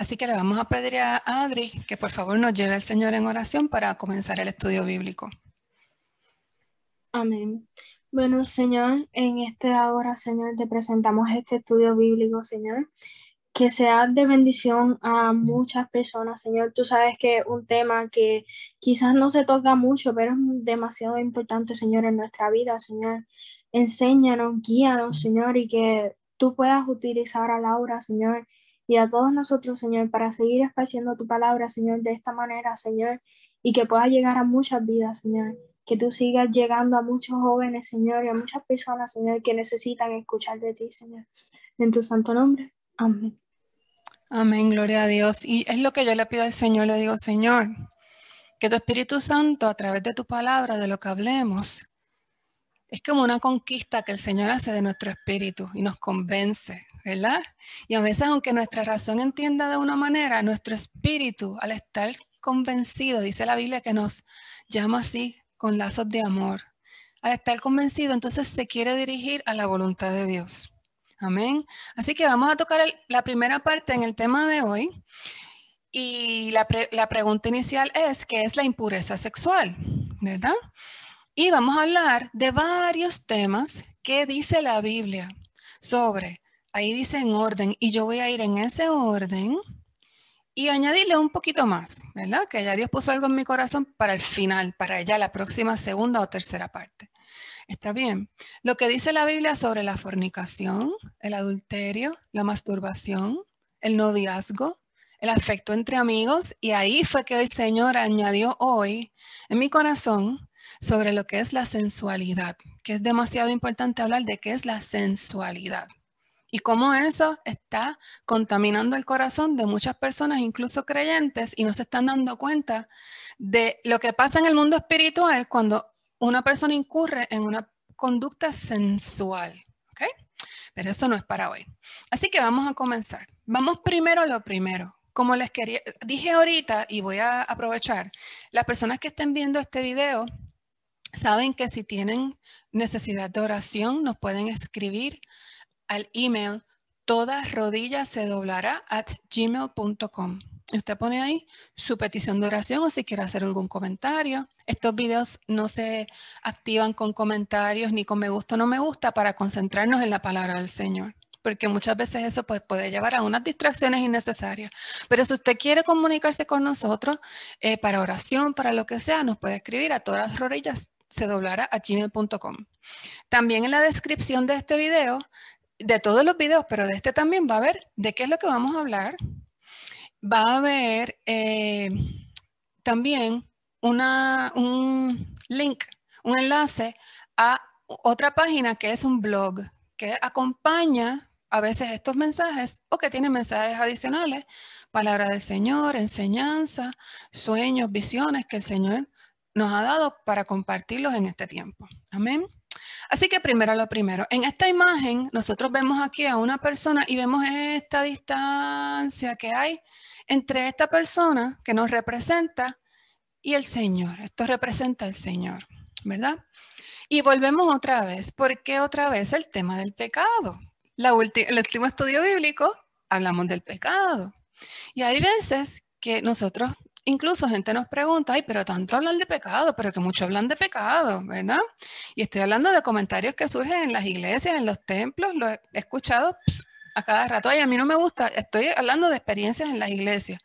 Así que le vamos a pedir a Adri que por favor nos lleve al Señor en oración para comenzar el estudio bíblico. Amén. Bueno, Señor, en esta hora, Señor, te presentamos este estudio bíblico, Señor. Que sea de bendición a muchas personas, Señor. Tú sabes que un tema que quizás no se toca mucho, pero es demasiado importante, Señor, en nuestra vida, Señor. Enséñanos, guíanos, Señor, y que tú puedas utilizar a Laura, Señor, y a todos nosotros, Señor, para seguir esparciendo tu palabra, Señor, de esta manera, Señor, y que pueda llegar a muchas vidas, Señor. Que tú sigas llegando a muchos jóvenes, Señor, y a muchas personas, Señor, que necesitan escuchar de ti, Señor. En tu santo nombre. Amén. Amén, gloria a Dios. Y es lo que yo le pido al Señor, le digo, Señor, que tu Espíritu Santo, a través de tu palabra, de lo que hablemos, es como una conquista que el Señor hace de nuestro espíritu y nos convence, ¿verdad? Y a veces, aunque nuestra razón entienda de una manera, nuestro espíritu, al estar convencido, dice la Biblia que nos llama así con lazos de amor. Al estar convencido, entonces se quiere dirigir a la voluntad de Dios. Amén. Así que vamos a tocar la primera parte en el tema de hoy. Y la, la pregunta inicial es, ¿qué es la impureza sexual? ¿Verdad? Y vamos a hablar de varios temas que dice la Biblia sobre, ahí dice en orden, y yo voy a ir en ese orden y añadirle un poquito más, ¿verdad? Que ya Dios puso algo en mi corazón para el final, para ya la próxima segunda o tercera parte. Está bien. Lo que dice la Biblia sobre la fornicación, el adulterio, la masturbación, el noviazgo, el afecto entre amigos, y ahí fue que el Señor añadió hoy en mi corazón sobre lo que es la sensualidad, que es demasiado importante hablar de qué es la sensualidad y cómo eso está contaminando el corazón de muchas personas, incluso creyentes, y no se están dando cuenta de lo que pasa en el mundo espiritual cuando una persona incurre en una conducta sensual. Pero eso no es para hoy. Así que vamos a comenzar. Vamos primero a lo primero. Como les quería, dije ahorita y voy a aprovechar, las personas que estén viendo este video, Saben que si tienen necesidad de oración, nos pueden escribir al email todas se doblará at gmail.com. Usted pone ahí su petición de oración o si quiere hacer algún comentario. Estos videos no se activan con comentarios ni con me gusta o no me gusta para concentrarnos en la palabra del Señor, porque muchas veces eso pues, puede llevar a unas distracciones innecesarias. Pero si usted quiere comunicarse con nosotros eh, para oración, para lo que sea, nos puede escribir a todas rodillas se doblará a gmail.com. También en la descripción de este video, de todos los videos, pero de este también va a haber de qué es lo que vamos a hablar. Va a haber eh, también un link, un enlace a otra página que es un blog que acompaña a veces estos mensajes o que tiene mensajes adicionales, palabra del Señor, enseñanza, sueños, visiones que el Señor nos ha dado para compartirlos en este tiempo. Amén. Así que primero lo primero. En esta imagen nosotros vemos aquí a una persona y vemos esta distancia que hay entre esta persona que nos representa y el Señor. Esto representa al Señor, ¿verdad? Y volvemos otra vez, porque otra vez el tema del pecado. La el último estudio bíblico hablamos del pecado. Y hay veces que nosotros Incluso gente nos pregunta, ay, pero tanto hablan de pecado, pero que mucho hablan de pecado, ¿verdad? Y estoy hablando de comentarios que surgen en las iglesias, en los templos, lo he escuchado a cada rato, ay, a mí no me gusta, estoy hablando de experiencias en las iglesias.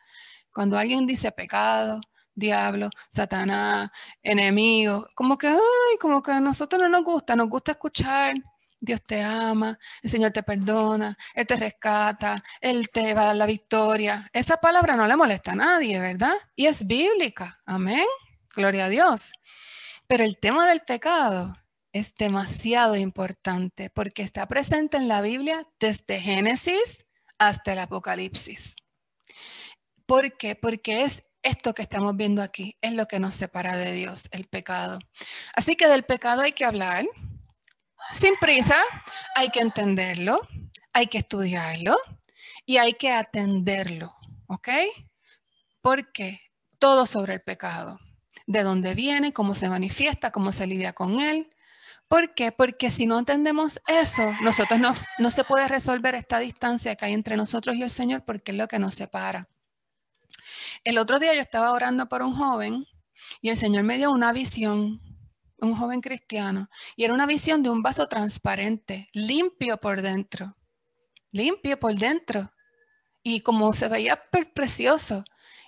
Cuando alguien dice pecado, diablo, satanás, enemigo, como que, ay, como que a nosotros no nos gusta, nos gusta escuchar Dios te ama, el Señor te perdona, Él te rescata, Él te va a dar la victoria. Esa palabra no le molesta a nadie, ¿verdad? Y es bíblica. Amén. Gloria a Dios. Pero el tema del pecado es demasiado importante porque está presente en la Biblia desde Génesis hasta el Apocalipsis. ¿Por qué? Porque es esto que estamos viendo aquí, es lo que nos separa de Dios, el pecado. Así que del pecado hay que hablar, sin prisa, hay que entenderlo, hay que estudiarlo y hay que atenderlo, ¿ok? Porque todo sobre el pecado, de dónde viene, cómo se manifiesta, cómo se lidia con él. ¿Por qué? Porque si no entendemos eso, nosotros no, no se puede resolver esta distancia que hay entre nosotros y el Señor porque es lo que nos separa. El otro día yo estaba orando por un joven y el Señor me dio una visión un joven cristiano, y era una visión de un vaso transparente, limpio por dentro, limpio por dentro, y como se veía precioso,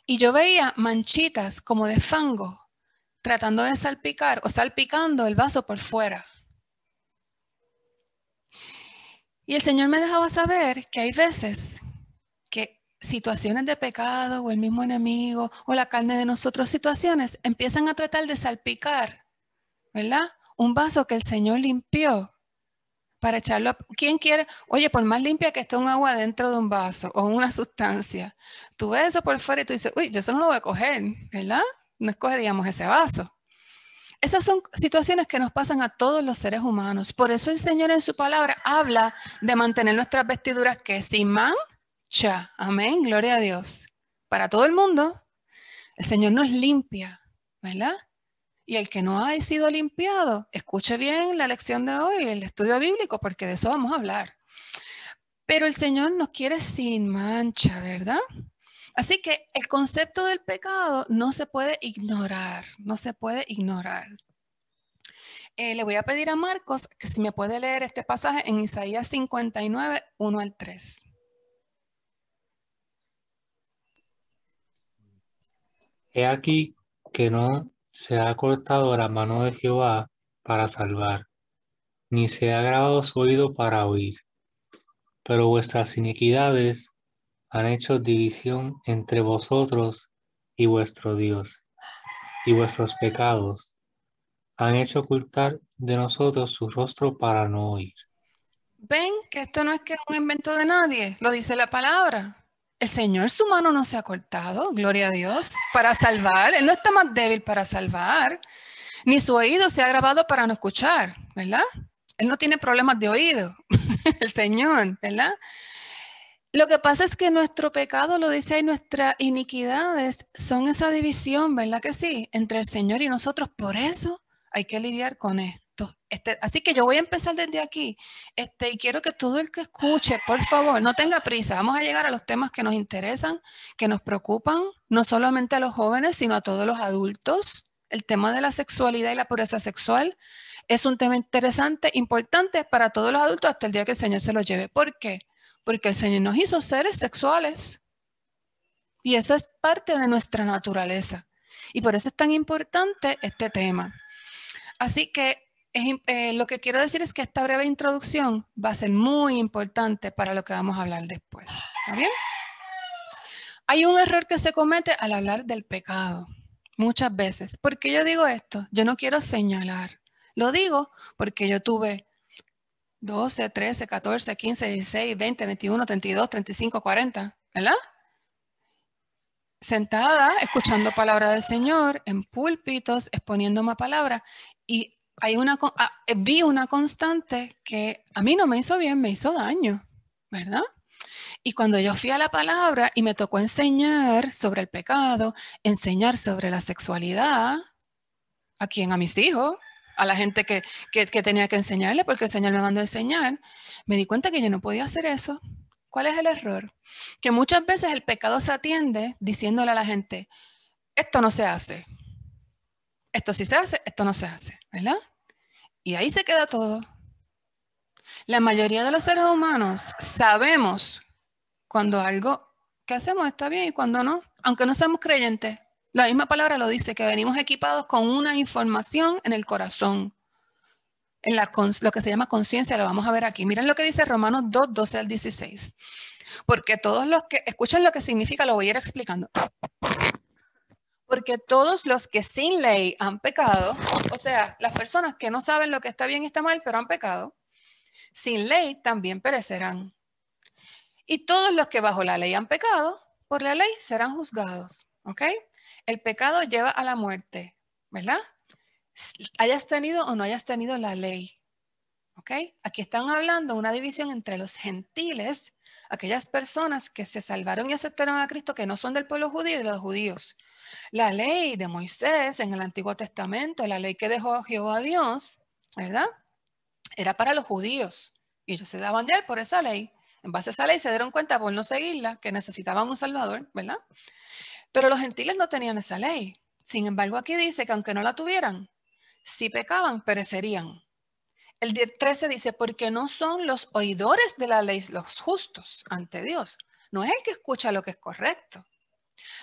y yo veía manchitas como de fango tratando de salpicar o salpicando el vaso por fuera. Y el Señor me dejaba saber que hay veces que situaciones de pecado o el mismo enemigo o la carne de nosotros, situaciones, empiezan a tratar de salpicar ¿verdad? Un vaso que el Señor limpió para echarlo. A... ¿Quién quiere? Oye, por más limpia que esté un agua dentro de un vaso o una sustancia, tú ves eso por fuera y tú dices, uy, yo eso no lo voy a coger, ¿verdad? No escogeríamos ese vaso. Esas son situaciones que nos pasan a todos los seres humanos. Por eso el Señor en su palabra habla de mantener nuestras vestiduras que sin mancha. Amén, gloria a Dios. Para todo el mundo, el Señor nos limpia, ¿verdad? Y el que no ha sido limpiado, escuche bien la lección de hoy, el estudio bíblico, porque de eso vamos a hablar. Pero el Señor nos quiere sin mancha, ¿verdad? Así que el concepto del pecado no se puede ignorar, no se puede ignorar. Eh, le voy a pedir a Marcos que si me puede leer este pasaje en Isaías 59, 1 al 3. He aquí que no se ha cortado la mano de Jehová para salvar, ni se ha grabado su oído para oír. Pero vuestras iniquidades han hecho división entre vosotros y vuestro Dios, y vuestros pecados han hecho ocultar de nosotros su rostro para no oír. Ven que esto no es que un invento de nadie, lo dice la palabra el Señor, su mano no se ha cortado, gloria a Dios, para salvar. Él no está más débil para salvar, ni su oído se ha grabado para no escuchar, ¿verdad? Él no tiene problemas de oído, el Señor, ¿verdad? Lo que pasa es que nuestro pecado, lo dice ahí, nuestras iniquidades son esa división, ¿verdad que sí? Entre el Señor y nosotros. Por eso hay que lidiar con esto. Este, así que yo voy a empezar desde aquí este, y quiero que todo el que escuche, por favor, no tenga prisa. Vamos a llegar a los temas que nos interesan, que nos preocupan, no solamente a los jóvenes, sino a todos los adultos. El tema de la sexualidad y la pureza sexual es un tema interesante, importante para todos los adultos hasta el día que el Señor se lo lleve. ¿Por qué? Porque el Señor nos hizo seres sexuales. Y eso es parte de nuestra naturaleza. Y por eso es tan importante este tema. Así que eh, lo que quiero decir es que esta breve introducción va a ser muy importante para lo que vamos a hablar después. ¿Está bien? Hay un error que se comete al hablar del pecado, muchas veces. ¿Por qué yo digo esto? Yo no quiero señalar. Lo digo porque yo tuve 12, 13, 14, 15, 16, 20, 21, 32, 35, 40, ¿verdad? sentada, escuchando palabra del Señor, en púlpitos, exponiéndome a palabra. Y Ah, eh, vi una constante que a mí no me hizo bien, me hizo daño, ¿verdad? Y cuando yo fui a la palabra y me tocó enseñar sobre el pecado, enseñar sobre la sexualidad, a quién? a mis hijos, a la gente que, que, tenía que enseñarle, porque el Señor me mandó a enseñar, me di cuenta que yo no podía hacer eso. ¿Cuál es el error? Que muchas veces el pecado se atiende diciéndole a la gente, esto no se hace, esto sí se hace, esto no se hace, ¿verdad? Y ahí se queda todo. La mayoría de los seres humanos sabemos cuando algo que hacemos está bien y cuando no, aunque no seamos creyentes. La misma palabra lo dice, que venimos equipados con una información en el corazón, en lo que se llama conciencia, lo vamos a ver aquí. Miren lo que dice Romanos 2, 12 al 16. Porque todos los que escuchan lo que significa, lo voy a ir explicando. Porque todos los que sin ley han pecado, o sea, las personas que no saben lo que está bien y está mal, pero han pecado, sin ley también perecerán. Y todos los que bajo la ley han pecado, por la ley serán juzgados. ¿Ok? El pecado lleva a la muerte, ¿verdad? Hayas tenido o no hayas tenido la ley. ¿Ok? Aquí están hablando una división entre los gentiles aquellas personas que se salvaron y aceptaron a Cristo que no son del pueblo judío y de los judíos. La ley de Moisés en el Antiguo Testamento, la ley que dejó Jehová a Dios, ¿verdad? Era para los judíos y ellos se daban ya por esa ley. En base a esa ley se dieron cuenta por no seguirla que necesitaban un Salvador, ¿verdad? Pero los gentiles no tenían esa ley. Sin embargo, aquí dice que aunque no la tuvieran, si pecaban, perecerían. El 13 dice, porque no son los oidores de la ley los justos ante Dios. No es el que escucha lo que es correcto.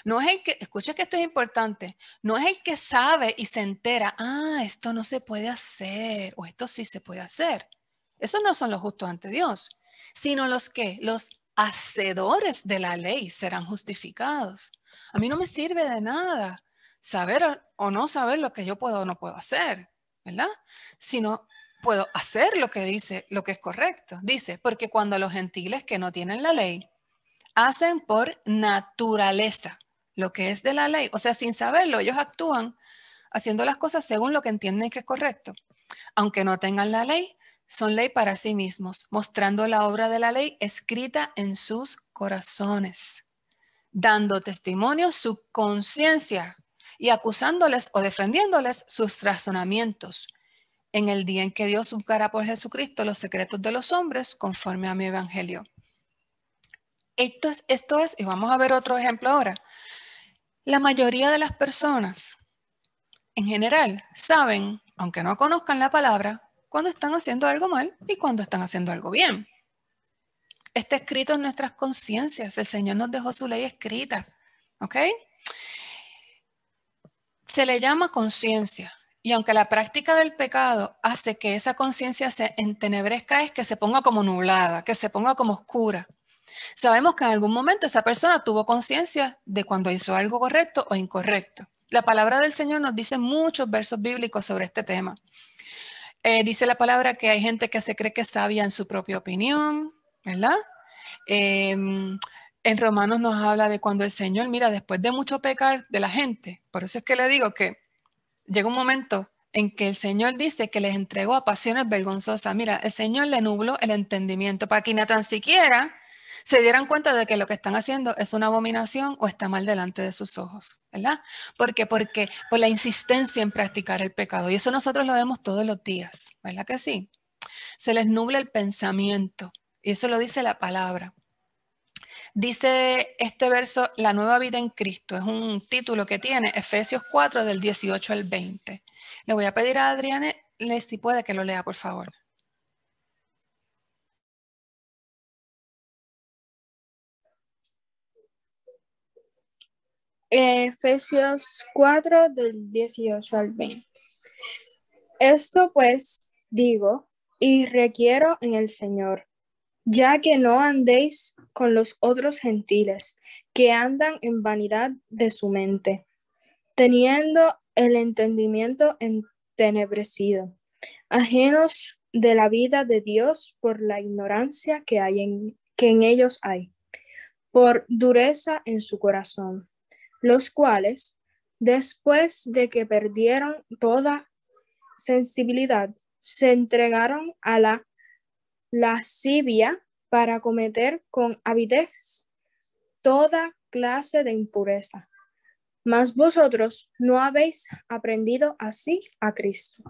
No es el que, escucha que esto es importante, no es el que sabe y se entera, ah, esto no se puede hacer o esto sí se puede hacer. Esos no son los justos ante Dios, sino los que, los hacedores de la ley serán justificados. A mí no me sirve de nada saber o no saber lo que yo puedo o no puedo hacer, ¿verdad? Sino puedo hacer lo que dice, lo que es correcto. Dice, porque cuando los gentiles que no tienen la ley hacen por naturaleza lo que es de la ley, o sea, sin saberlo, ellos actúan haciendo las cosas según lo que entienden que es correcto. Aunque no tengan la ley, son ley para sí mismos, mostrando la obra de la ley escrita en sus corazones, dando testimonio su conciencia y acusándoles o defendiéndoles sus razonamientos en el día en que Dios buscará por Jesucristo los secretos de los hombres conforme a mi evangelio. Esto es, esto es, y vamos a ver otro ejemplo ahora. La mayoría de las personas, en general, saben, aunque no conozcan la palabra, cuando están haciendo algo mal y cuando están haciendo algo bien. Está escrito en nuestras conciencias. El Señor nos dejó su ley escrita. ¿Ok? Se le llama conciencia y aunque la práctica del pecado hace que esa conciencia se entenebrezca, es que se ponga como nublada, que se ponga como oscura. Sabemos que en algún momento esa persona tuvo conciencia de cuando hizo algo correcto o incorrecto. La palabra del Señor nos dice muchos versos bíblicos sobre este tema. Eh, dice la palabra que hay gente que se cree que es sabia en su propia opinión, ¿verdad? Em, en Romanos nos habla de cuando el Señor, mira, después de mucho pecar de la gente, por eso es que le digo que llega un momento en que el Señor dice que les entregó a pasiones vergonzosas. Mira, el Señor le nubló el entendimiento para que ni tan siquiera se dieran cuenta de que lo que están haciendo es una abominación o está mal delante de sus ojos, ¿verdad? ¿Por qué? Porque por la insistencia en practicar el pecado. Y eso nosotros lo vemos todos los días, ¿verdad que sí? Se les nubla el pensamiento. Y eso lo dice la palabra. Dice este verso, la nueva vida en Cristo, es un título que tiene Efesios 4 del 18 al 20. Le voy a pedir a Adriane, si puede, que lo lea, por favor. Efesios 4 del 18 al 20. Esto pues digo y requiero en el Señor ya que no andéis con los otros gentiles, que andan en vanidad de su mente, teniendo el entendimiento entenebrecido, ajenos de la vida de Dios por la ignorancia que, hay en, que en ellos hay, por dureza en su corazón, los cuales, después de que perdieron toda sensibilidad, se entregaron a la lascivia para cometer con avidez toda clase de impureza. Mas vosotros no habéis aprendido así a Cristo.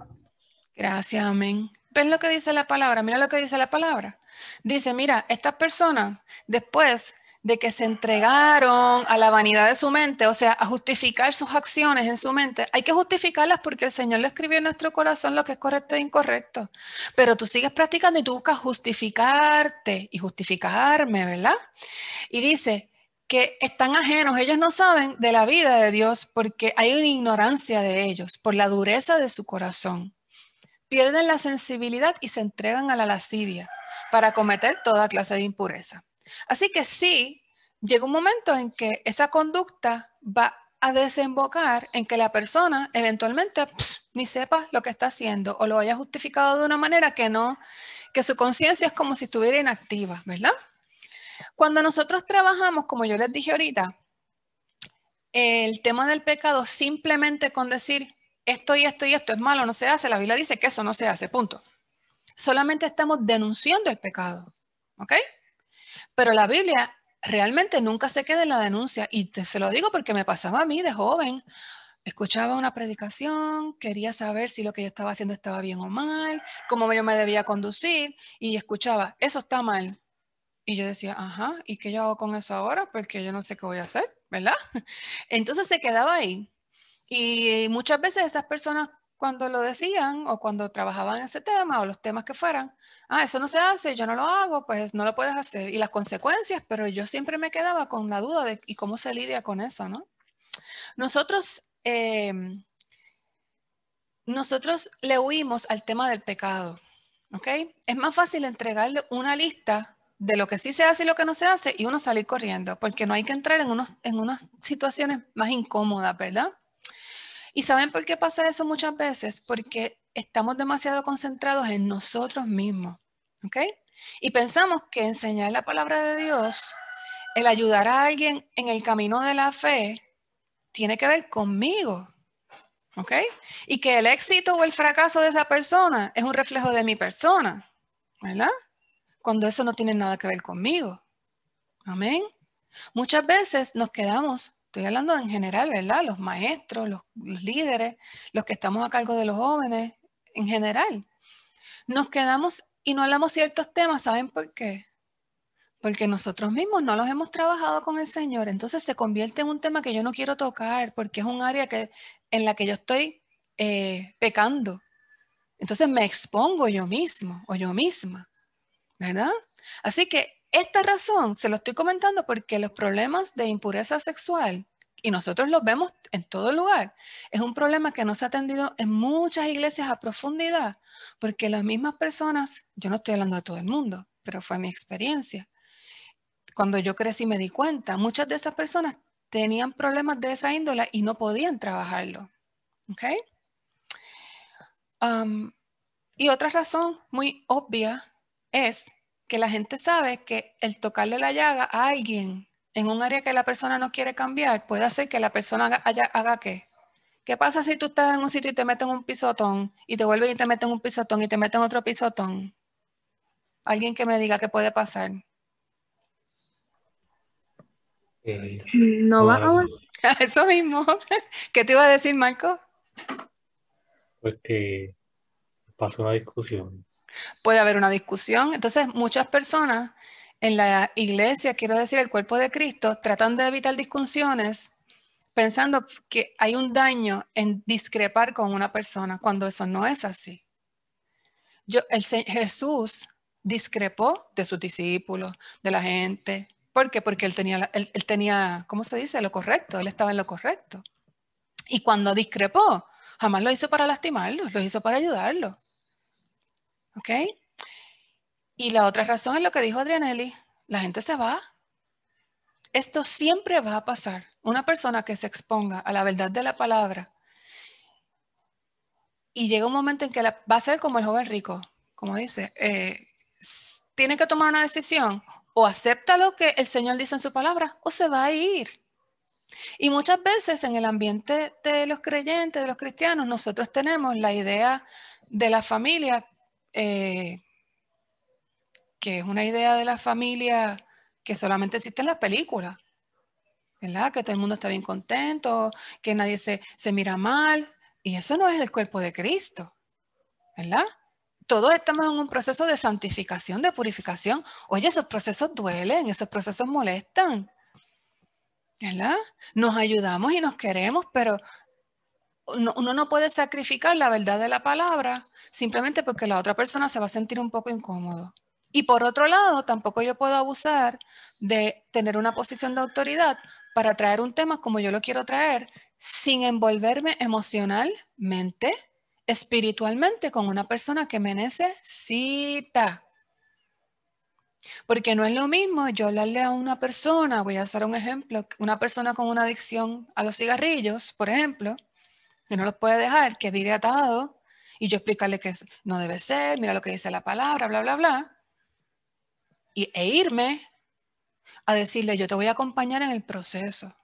Gracias, amén. ¿Ven lo que dice la palabra? Mira lo que dice la palabra. Dice, mira, estas personas después de que se entregaron a la vanidad de su mente, o sea, a justificar sus acciones en su mente. Hay que justificarlas porque el Señor le escribió en nuestro corazón lo que es correcto e incorrecto. Pero tú sigues practicando y tú buscas justificarte y justificarme, ¿verdad? Y dice que están ajenos, ellos no saben de la vida de Dios porque hay una ignorancia de ellos por la dureza de su corazón. Pierden la sensibilidad y se entregan a la lascivia para cometer toda clase de impureza. Así que sí, llega un momento en que esa conducta va a desembocar en que la persona eventualmente ni sepa lo que está haciendo o lo haya justificado de una manera que no, que su conciencia es como si estuviera inactiva, ¿verdad? Cuando nosotros trabajamos, como yo les dije ahorita, el tema del pecado simplemente con decir esto y esto y esto es malo, no se hace, la Biblia dice que eso no se hace, punto. Solamente estamos denunciando el pecado, ¿ok? Pero la Biblia realmente nunca se queda en la denuncia. Y te, se lo digo porque me pasaba a mí de joven. Escuchaba una predicación, quería saber si lo que yo estaba haciendo estaba bien o mal, cómo yo me debía conducir, y escuchaba, eso está mal. Y yo decía, ajá, ¿y qué yo hago con eso ahora? Porque yo no sé qué voy a hacer, ¿verdad? Entonces se quedaba ahí. Y muchas veces esas personas cuando lo decían o cuando trabajaban ese tema o los temas que fueran, ah, eso no se hace, yo no lo hago, pues no lo puedes hacer. Y las consecuencias, pero yo siempre me quedaba con la duda de cómo se lidia con eso, ¿no? Nosotros, em, nosotros le huimos al tema del pecado, ¿ok? Es más fácil entregarle una lista de lo que sí se hace y lo que no se hace y uno salir corriendo, porque no hay que entrar en, en unas situaciones más incómodas, ¿verdad? ¿Y saben por qué pasa eso muchas veces? Porque estamos demasiado concentrados en nosotros mismos. ¿Ok? Y pensamos que enseñar la palabra de Dios, el ayudar a alguien en el camino de la fe, tiene que ver conmigo. ¿Ok? Y que el éxito o el fracaso de esa persona es un reflejo de mi persona. ¿Verdad? Cuando eso no tiene nada que ver conmigo. Amén. Muchas veces nos quedamos Estoy hablando en general, ¿verdad? Los maestros, los, líderes, los que estamos a cargo de los jóvenes, en general. Nos quedamos y no hablamos ciertos temas, ¿saben por qué? Porque nosotros mismos no los hemos trabajado con el Señor, entonces se convierte en un tema que yo no quiero tocar porque es un área que, en la que yo estoy eh, pecando. Entonces me expongo yo mismo o yo misma, ¿verdad? Así que esta razón se lo estoy comentando porque los problemas de impureza sexual, y nosotros los vemos en todo lugar, es un problema que no se ha atendido en muchas iglesias a profundidad, porque las mismas personas, yo no estoy hablando de todo el mundo, pero fue mi experiencia. Cuando yo crecí me di cuenta, muchas de esas personas tenían problemas de esa índole y no podían trabajarlo. y otra razón muy obvia es que la gente sabe que el tocarle la llaga a alguien en un área que la persona no quiere cambiar puede hacer que la persona haga, haya, haga qué. ¿Qué pasa si tú estás en un sitio y te meten un pisotón y te vuelven y te meten un pisotón y te meten otro pisotón? Alguien que me diga qué puede pasar. Eh, no va Eso mismo. ¿Qué te iba a decir, Marco? Pues que pasó una discusión puede haber una discusión. Entonces, muchas personas en la iglesia, quiero decir, el cuerpo de Cristo, tratan de evitar discusiones pensando que hay un daño en discrepar con una persona cuando eso no es así. Yo, Jesús discrepó de sus discípulos, de la gente. ¿Por qué? Porque él tenía, él, él tenía, ¿cómo se dice? Lo correcto, él estaba en lo correcto. Y cuando discrepó, jamás lo hizo para lastimarlos, lo hizo para ayudarlos. ¿Ok? Y la otra razón es lo que dijo Adrianelli, la gente se va. Esto siempre va a pasar. Una persona que se exponga a la verdad de la palabra y llega un momento en que va a ser como el joven rico, como dice, eh, tiene que tomar una decisión o acepta lo que el Señor dice en su palabra o se va a ir. Y muchas veces en el ambiente de los creyentes, de los cristianos, nosotros tenemos la idea de la familia eh, que es una idea de la familia que solamente existe en las películas, ¿verdad? Que todo el mundo está bien contento, que nadie se, se mira mal, y eso no es el cuerpo de Cristo, ¿verdad? Todos estamos en un proceso de santificación, de purificación. Oye, esos procesos duelen, esos procesos molestan. ¿verdad? Nos ayudamos y nos queremos, pero uno, no puede sacrificar la verdad de la palabra simplemente porque la otra persona se va a sentir un poco incómodo. Y por otro lado, tampoco yo puedo abusar de tener una posición de autoridad para traer un tema como yo lo quiero traer sin envolverme emocionalmente, espiritualmente con una persona que me necesita. Porque no es lo mismo yo hablarle a una persona, voy a usar un ejemplo, una persona con una adicción a los cigarrillos, por ejemplo, que no los puede dejar, que vive atado, y yo explicarle que no debe ser, mira lo que dice la palabra, bla, bla, bla, e irme a decirle, yo te voy a acompañar en el proceso.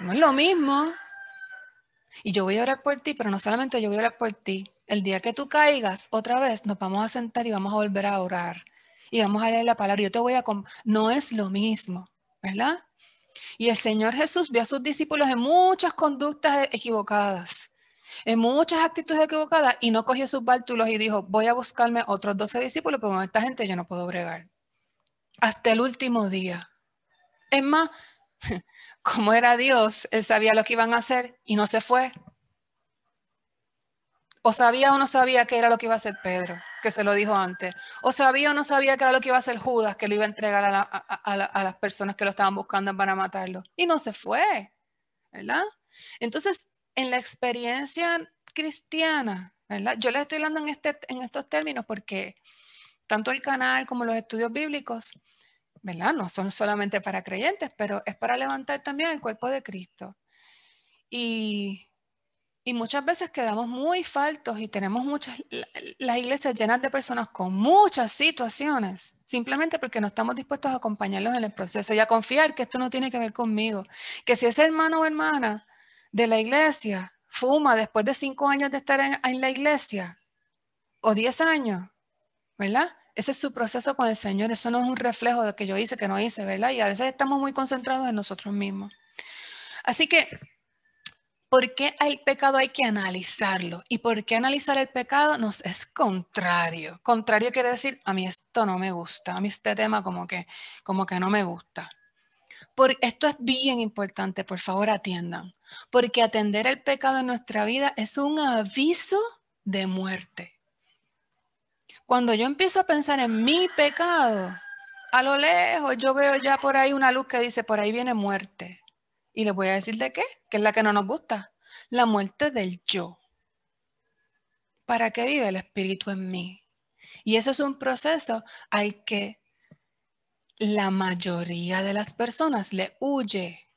No es lo mismo. Y yo voy a orar por ti, pero no solamente yo voy a orar por ti. El día que tú caigas otra vez, nos vamos a sentar y vamos a volver a orar. Y vamos a leer la palabra. Yo te voy a... No es lo mismo, ¿verdad? Y el Señor Jesús vio a sus discípulos en muchas conductas equivocadas, en muchas actitudes equivocadas, y no cogió sus bártulos y dijo, voy a buscarme otros doce discípulos, pero con esta gente yo no puedo bregar. Hasta el último día. Es más, como era Dios, él sabía lo que iban a hacer y no se fue. O sabía o no sabía que era lo que iba a hacer Pedro, que se lo dijo antes. O sabía o no sabía que era lo que iba a hacer Judas, que lo iba a entregar a, las personas que lo estaban buscando para matarlo. Y no se fue, ¿verdad? Entonces, en la experiencia cristiana, ¿verdad? Yo les estoy hablando en, este, en estos términos porque tanto el canal como los estudios bíblicos, ¿verdad? No son solamente para creyentes, pero es para levantar también el cuerpo de Cristo. Y y muchas veces quedamos muy faltos y tenemos muchas, las iglesias llenas de personas con muchas situaciones, simplemente porque no estamos dispuestos a acompañarlos en el proceso y a confiar que esto no tiene que ver conmigo, que si ese hermano o hermana de la iglesia fuma después de cinco años de estar en, en la iglesia o diez años, ¿verdad? Ese es su proceso con el Señor, eso no es un reflejo de que yo hice, que no hice, ¿verdad? Y a veces estamos muy concentrados en nosotros mismos. Así que ¿Por qué el pecado hay que analizarlo? ¿Y por qué analizar el pecado nos es contrario? Contrario quiere decir, a mí esto no me gusta, a mí este tema como que, como que no me gusta. esto es bien importante, por favor atiendan, porque atender el pecado en nuestra vida es un aviso de muerte. Cuando yo empiezo a pensar en mi pecado, a lo lejos yo veo ya por ahí una luz que dice, por ahí viene muerte, y les voy a decir de qué, que es la que no nos gusta. La muerte del yo. ¿Para qué vive el espíritu en mí? Y eso es un proceso al que la mayoría de las personas le huye.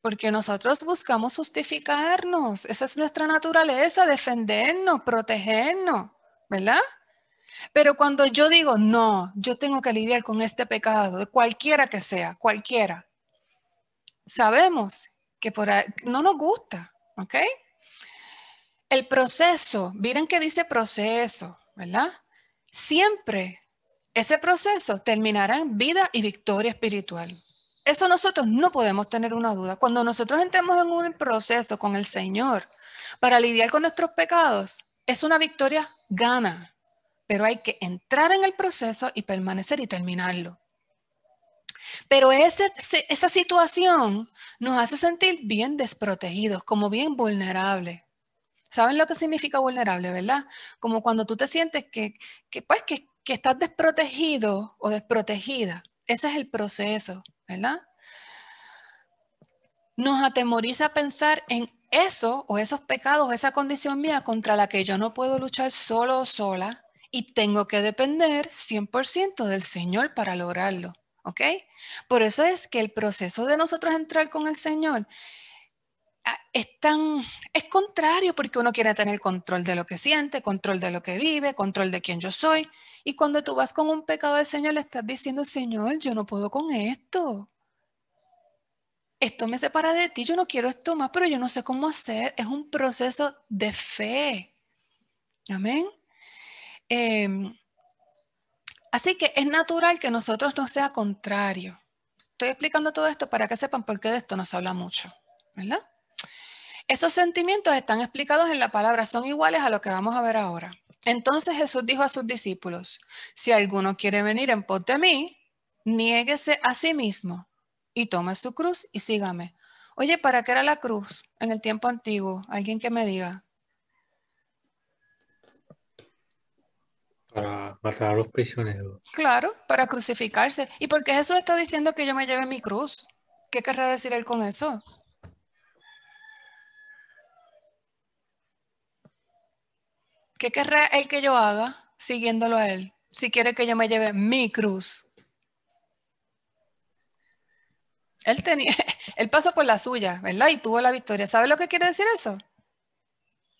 Porque nosotros buscamos justificarnos. Esa es nuestra naturaleza, defendernos, protegernos, ¿verdad? Pero cuando yo digo, no, yo tengo que lidiar con este pecado, de cualquiera que sea, cualquiera, sabemos que por no nos gusta, ¿ok? El proceso, miren que dice proceso, ¿verdad? Siempre ese proceso terminará en vida y victoria espiritual. Eso nosotros no podemos tener una duda. Cuando nosotros entremos en un proceso con el Señor para lidiar con nuestros pecados, es una victoria gana, pero hay que entrar en el proceso y permanecer y terminarlo. Pero esa situación nos hace sentir bien desprotegidos, como bien vulnerables. ¿Saben lo que significa vulnerable, verdad? Como cuando tú te sientes que, pues, que, que estás desprotegido o desprotegida. Ese es el proceso, ¿verdad? Nos atemoriza pensar en eso o esos pecados, esa condición mía contra la que yo no puedo luchar solo o sola y tengo que depender 100% del Señor para lograrlo. ¿Ok? Por eso es que el proceso de nosotros entrar con el Señor ah, es tan, es contrario porque uno quiere tener control de lo que siente, control de lo que vive, control de quién yo soy. Y cuando tú vas con un pecado del Señor, le estás diciendo, Señor, yo no puedo con esto. Esto me separa de ti, yo no quiero esto más, pero yo no sé cómo hacer. Es un proceso de fe. Amén. Em, Así que es natural que nosotros no sea contrario. Estoy explicando todo esto para que sepan por qué de esto nos habla mucho, Esos sentimientos están explicados en la palabra, son iguales a lo que vamos a ver ahora. Entonces Jesús dijo a sus discípulos, si alguno quiere venir en pos de mí, niéguese a sí mismo y tome su cruz y sígame. Oye, ¿para qué era la cruz en el tiempo antiguo? Alguien que me diga. Para matar a los prisioneros. Claro, para crucificarse. ¿Y por qué Jesús está diciendo que yo me lleve mi cruz? ¿Qué querrá decir él con eso? ¿Qué querrá él que yo haga siguiéndolo a él? Si quiere que yo me lleve mi cruz. Él, tenía, él pasó por la suya, ¿verdad? Y tuvo la victoria. ¿Sabe lo que quiere decir eso?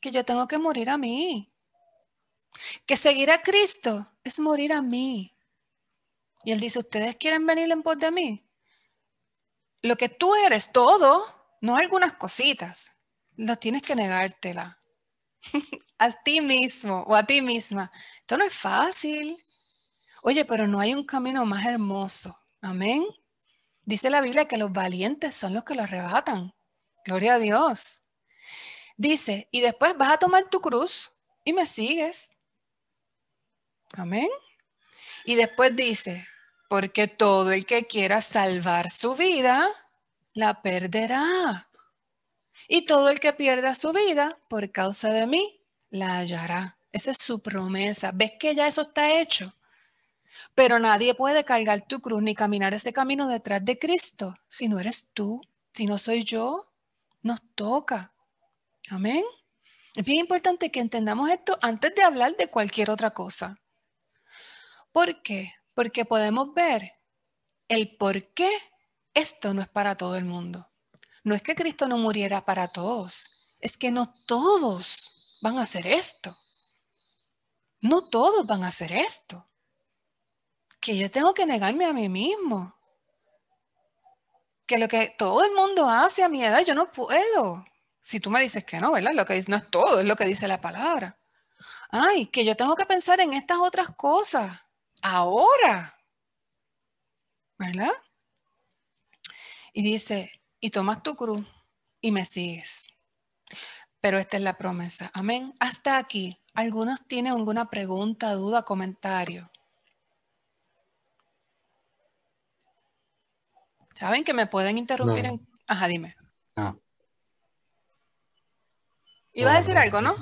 Que yo tengo que morir a mí. Que seguir a Cristo es morir a mí. Y él dice, ¿ustedes quieren venir en pos de mí? Lo que tú eres todo, no algunas cositas, Lo tienes que negártela. a ti mismo o a ti misma. Esto no es fácil. Oye, pero no hay un camino más hermoso. Amén. Dice la Biblia que los valientes son los que lo arrebatan. Gloria a Dios. Dice, y después vas a tomar tu cruz y me sigues. Amén. Y después dice, porque todo el que quiera salvar su vida, la perderá. Y todo el que pierda su vida por causa de mí, la hallará. Esa es su promesa. ¿Ves que ya eso está hecho? Pero nadie puede cargar tu cruz ni caminar ese camino detrás de Cristo si no eres tú, si no soy yo, nos toca. Amén. Es bien importante que entendamos esto antes de hablar de cualquier otra cosa. ¿Por qué? Porque podemos ver el por qué esto no es para todo el mundo. No es que Cristo no muriera para todos, es que no todos van a hacer esto. No todos van a hacer esto. Que yo tengo que negarme a mí mismo. Que lo que todo el mundo hace a mi edad, yo no puedo. Si tú me dices que no, ¿verdad? Lo que dice, no es todo, es lo que dice la palabra. Ay, que yo tengo que pensar en estas otras cosas ahora. ¿Verdad? Y dice, y tomas tu cruz y me sigues. Pero esta es la promesa. Amén. Hasta aquí. ¿Algunos tienen alguna pregunta, duda, comentario? ¿Saben que me pueden interrumpir? Ajá, dime. No. Iba a decir algo, ¿no?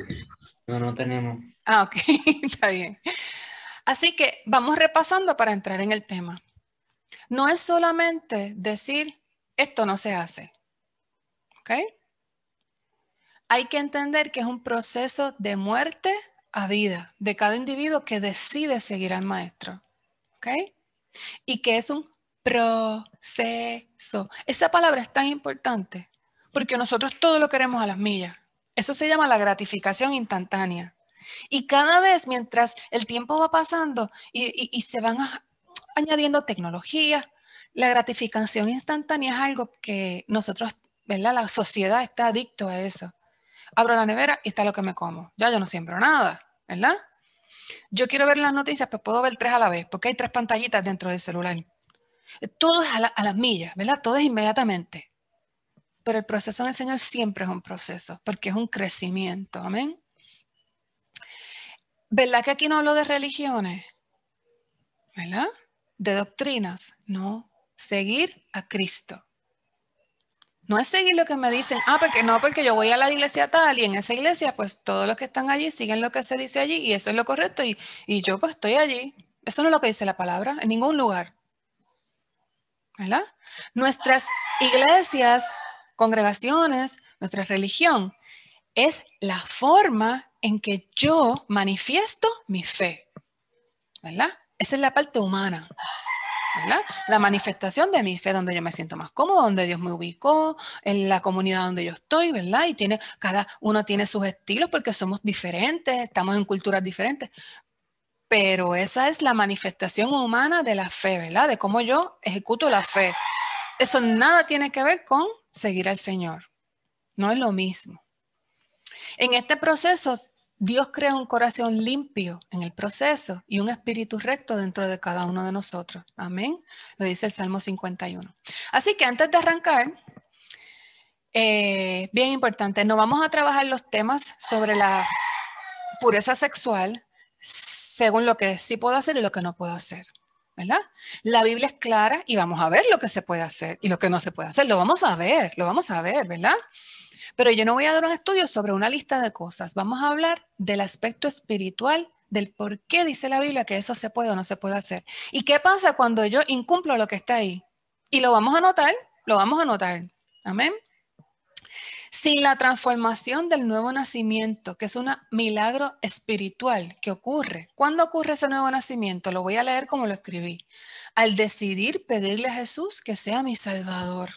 No, no tenemos. Ah, ok, está bien. Así que vamos repasando para entrar en el tema. No es solamente decir, esto no se hace. Hay que entender que es un proceso de muerte a vida de cada individuo que decide seguir al maestro. Y que es un proceso. Esa palabra es tan importante porque nosotros todo lo queremos a las millas. Eso se llama la gratificación instantánea. Y cada vez mientras el tiempo va pasando y, se van añadiendo tecnologías, la gratificación instantánea es algo que nosotros, ¿verdad? La sociedad está adicto a eso. Abro la nevera y está lo que me como. Ya yo no siembro nada, ¿verdad? Yo quiero ver las noticias, pero puedo ver tres a la vez, porque hay tres pantallitas dentro del celular. Todo es a, las millas, ¿verdad? Todo es inmediatamente. Pero el proceso el Señor siempre es un proceso, porque es un crecimiento, amén. ¿Verdad que aquí no hablo de religiones? ¿Verdad? De doctrinas. No, seguir a Cristo. No es seguir lo que me dicen, ah, porque no, porque yo voy a la iglesia tal y en esa iglesia, pues todos los que están allí siguen lo que se dice allí y eso es lo correcto y, yo pues estoy allí. Eso no es lo que dice la palabra en ningún lugar. ¿Verdad? Nuestras iglesias, congregaciones, nuestra religión es la forma en que yo manifiesto mi fe. ¿Verdad? Esa es la parte humana. ¿verdad? La manifestación de mi fe, donde yo me siento más cómodo, donde Dios me ubicó, en la comunidad donde yo estoy, ¿verdad? Y tiene, cada uno tiene sus estilos porque somos diferentes, estamos en culturas diferentes. Pero esa es la manifestación humana de la fe, ¿verdad? De cómo yo ejecuto la fe. Eso nada tiene que ver con seguir al Señor. No es lo mismo. En este proceso Dios crea un corazón limpio en el proceso y un espíritu recto dentro de cada uno de nosotros. Amén. Lo dice el Salmo 51. Así que antes de arrancar, eh, bien importante, no vamos a trabajar los temas sobre la pureza sexual según lo que sí puedo hacer y lo que no puedo hacer. ¿verdad? La Biblia es clara y vamos a ver lo que se puede hacer y lo que no se puede hacer. Lo vamos a ver, lo vamos a ver, ¿verdad? Pero yo no voy a dar un estudio sobre una lista de cosas. Vamos a hablar del aspecto espiritual, del por qué dice la Biblia que eso se puede o no se puede hacer. ¿Y qué pasa cuando yo incumplo lo que está ahí? Y lo vamos a notar, lo vamos a notar. Amén. Sin la transformación del nuevo nacimiento, que es un milagro espiritual que ocurre. ¿Cuándo ocurre ese nuevo nacimiento? Lo voy a leer como lo escribí. Al decidir pedirle a Jesús que sea mi Salvador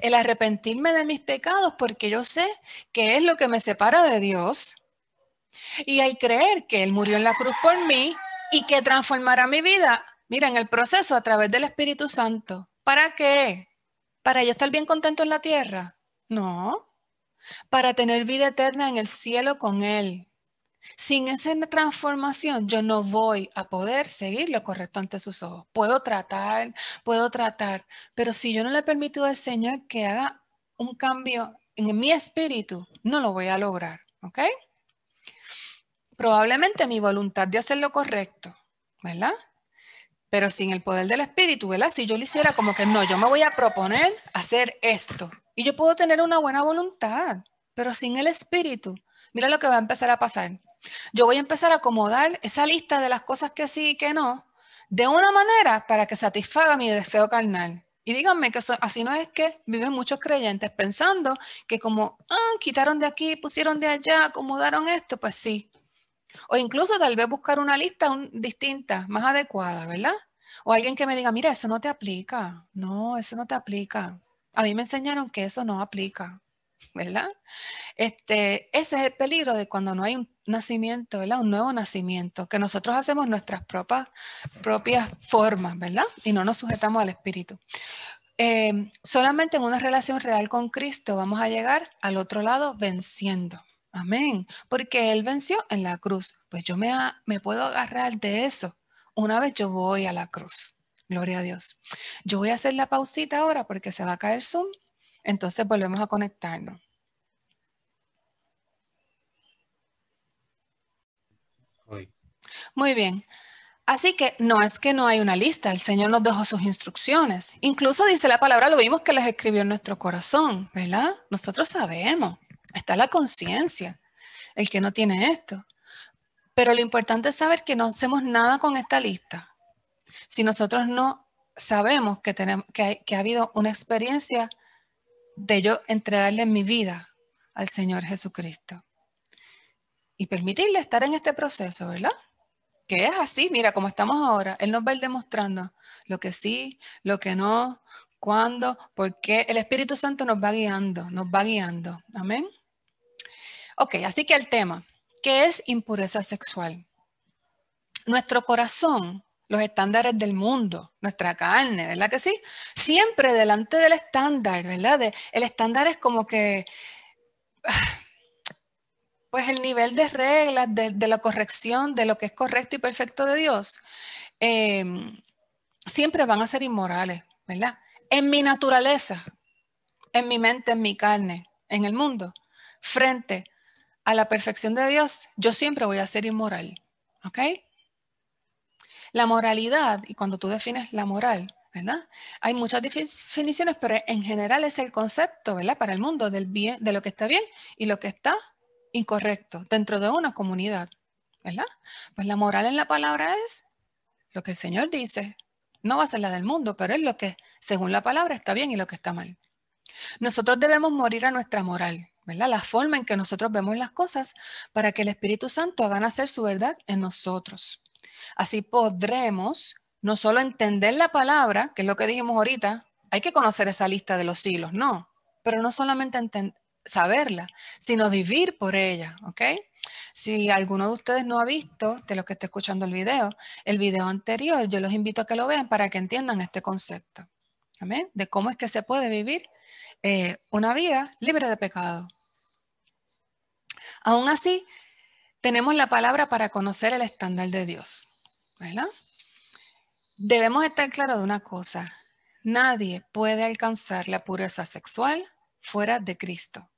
el arrepentirme de mis pecados porque yo sé que es lo que me separa de Dios y al creer que Él murió en la cruz por mí y que transformará mi vida, mira, en el proceso a través del Espíritu Santo. ¿Para qué? ¿Para yo estar bien contento en la tierra? No, para tener vida eterna en el cielo con Él. Sin esa transformación, yo no voy a poder seguir lo correcto ante sus ojos. Puedo tratar, puedo tratar, pero si yo no le he permitido al Señor que haga un cambio en mi espíritu, no lo voy a lograr, ¿ok? Probablemente mi voluntad de hacer lo correcto, ¿verdad? Pero sin el poder del espíritu, ¿verdad? Si yo le hiciera como que no, yo me voy a proponer hacer esto. Y yo puedo tener una buena voluntad, pero sin el espíritu, mira lo que va a empezar a pasar. Yo voy a empezar a acomodar esa lista de las cosas que sí y que no de una manera para que satisfaga mi deseo carnal. Y díganme que así no es que viven muchos creyentes pensando que como ah, quitaron de aquí, pusieron de allá, acomodaron esto, pues sí. O incluso tal vez buscar una lista distinta, más adecuada, ¿verdad? O alguien que me diga, mira, eso no te aplica. No, eso no te aplica. A mí me enseñaron que eso no aplica. ¿verdad? Este, ese es el peligro de cuando no hay un nacimiento, ¿verdad? Un nuevo nacimiento, que nosotros hacemos nuestras propias, propias formas, ¿verdad? Y no nos sujetamos al Espíritu. Em, solamente en una relación real con Cristo vamos a llegar al otro lado venciendo. Amén. Porque Él venció en la cruz. Pues yo me, me puedo agarrar de eso una vez yo voy a la cruz. Gloria a Dios. Yo voy a hacer la pausita ahora porque se va a caer Zoom entonces volvemos a conectarnos. Muy bien. Así que no es que no hay una lista, el Señor nos dejó sus instrucciones. Incluso dice la palabra, lo vimos que les escribió en nuestro corazón, ¿verdad? Nosotros sabemos, está la conciencia, el que no tiene esto. Pero lo importante es saber que no hacemos nada con esta lista. Si nosotros no sabemos que, tenemos, que, que ha habido una experiencia de yo entregarle mi vida al Señor Jesucristo. Y permitirle estar en este proceso, ¿verdad? Que es así, mira, como estamos ahora, Él nos va a ir demostrando lo que sí, lo que no, cuándo, por qué. el Espíritu Santo nos va guiando, nos va guiando. Amén. Ok, así que el tema, ¿qué es impureza sexual? Nuestro corazón los estándares del mundo, nuestra carne, ¿verdad que sí? Siempre delante del estándar, ¿verdad? el estándar es como que, pues el nivel de reglas, de, la corrección, de lo que es correcto y perfecto de Dios, em, siempre van a ser inmorales, ¿verdad? En mi naturaleza, en mi mente, en mi carne, en el mundo, frente a la perfección de Dios, yo siempre voy a ser inmoral, ¿ok? La moralidad, y cuando tú defines la moral, ¿verdad? Hay muchas definiciones, pero en general es el concepto, ¿verdad? Para el mundo del bien, de lo que está bien y lo que está incorrecto dentro de una comunidad, ¿verdad? Pues la moral en la palabra es lo que el Señor dice. No va a ser la del mundo, pero es lo que, según la palabra, está bien y lo que está mal. Nosotros debemos morir a nuestra moral, ¿verdad? La forma en que nosotros vemos las cosas para que el Espíritu Santo haga nacer su verdad en nosotros. Así podremos no solo entender la palabra, que es lo que dijimos ahorita, hay que conocer esa lista de los siglos, no, pero no solamente saberla, sino vivir por ella, ¿ok? Si alguno de ustedes no ha visto, de los que está escuchando el video, el video anterior, yo los invito a que lo vean para que entiendan este concepto, ¿amén? De cómo es que se puede vivir eh, una vida libre de pecado. Aún así, tenemos la palabra para conocer el estándar de Dios, ¿verdad? Debemos estar claros de una cosa, nadie puede alcanzar la pureza sexual fuera de Cristo.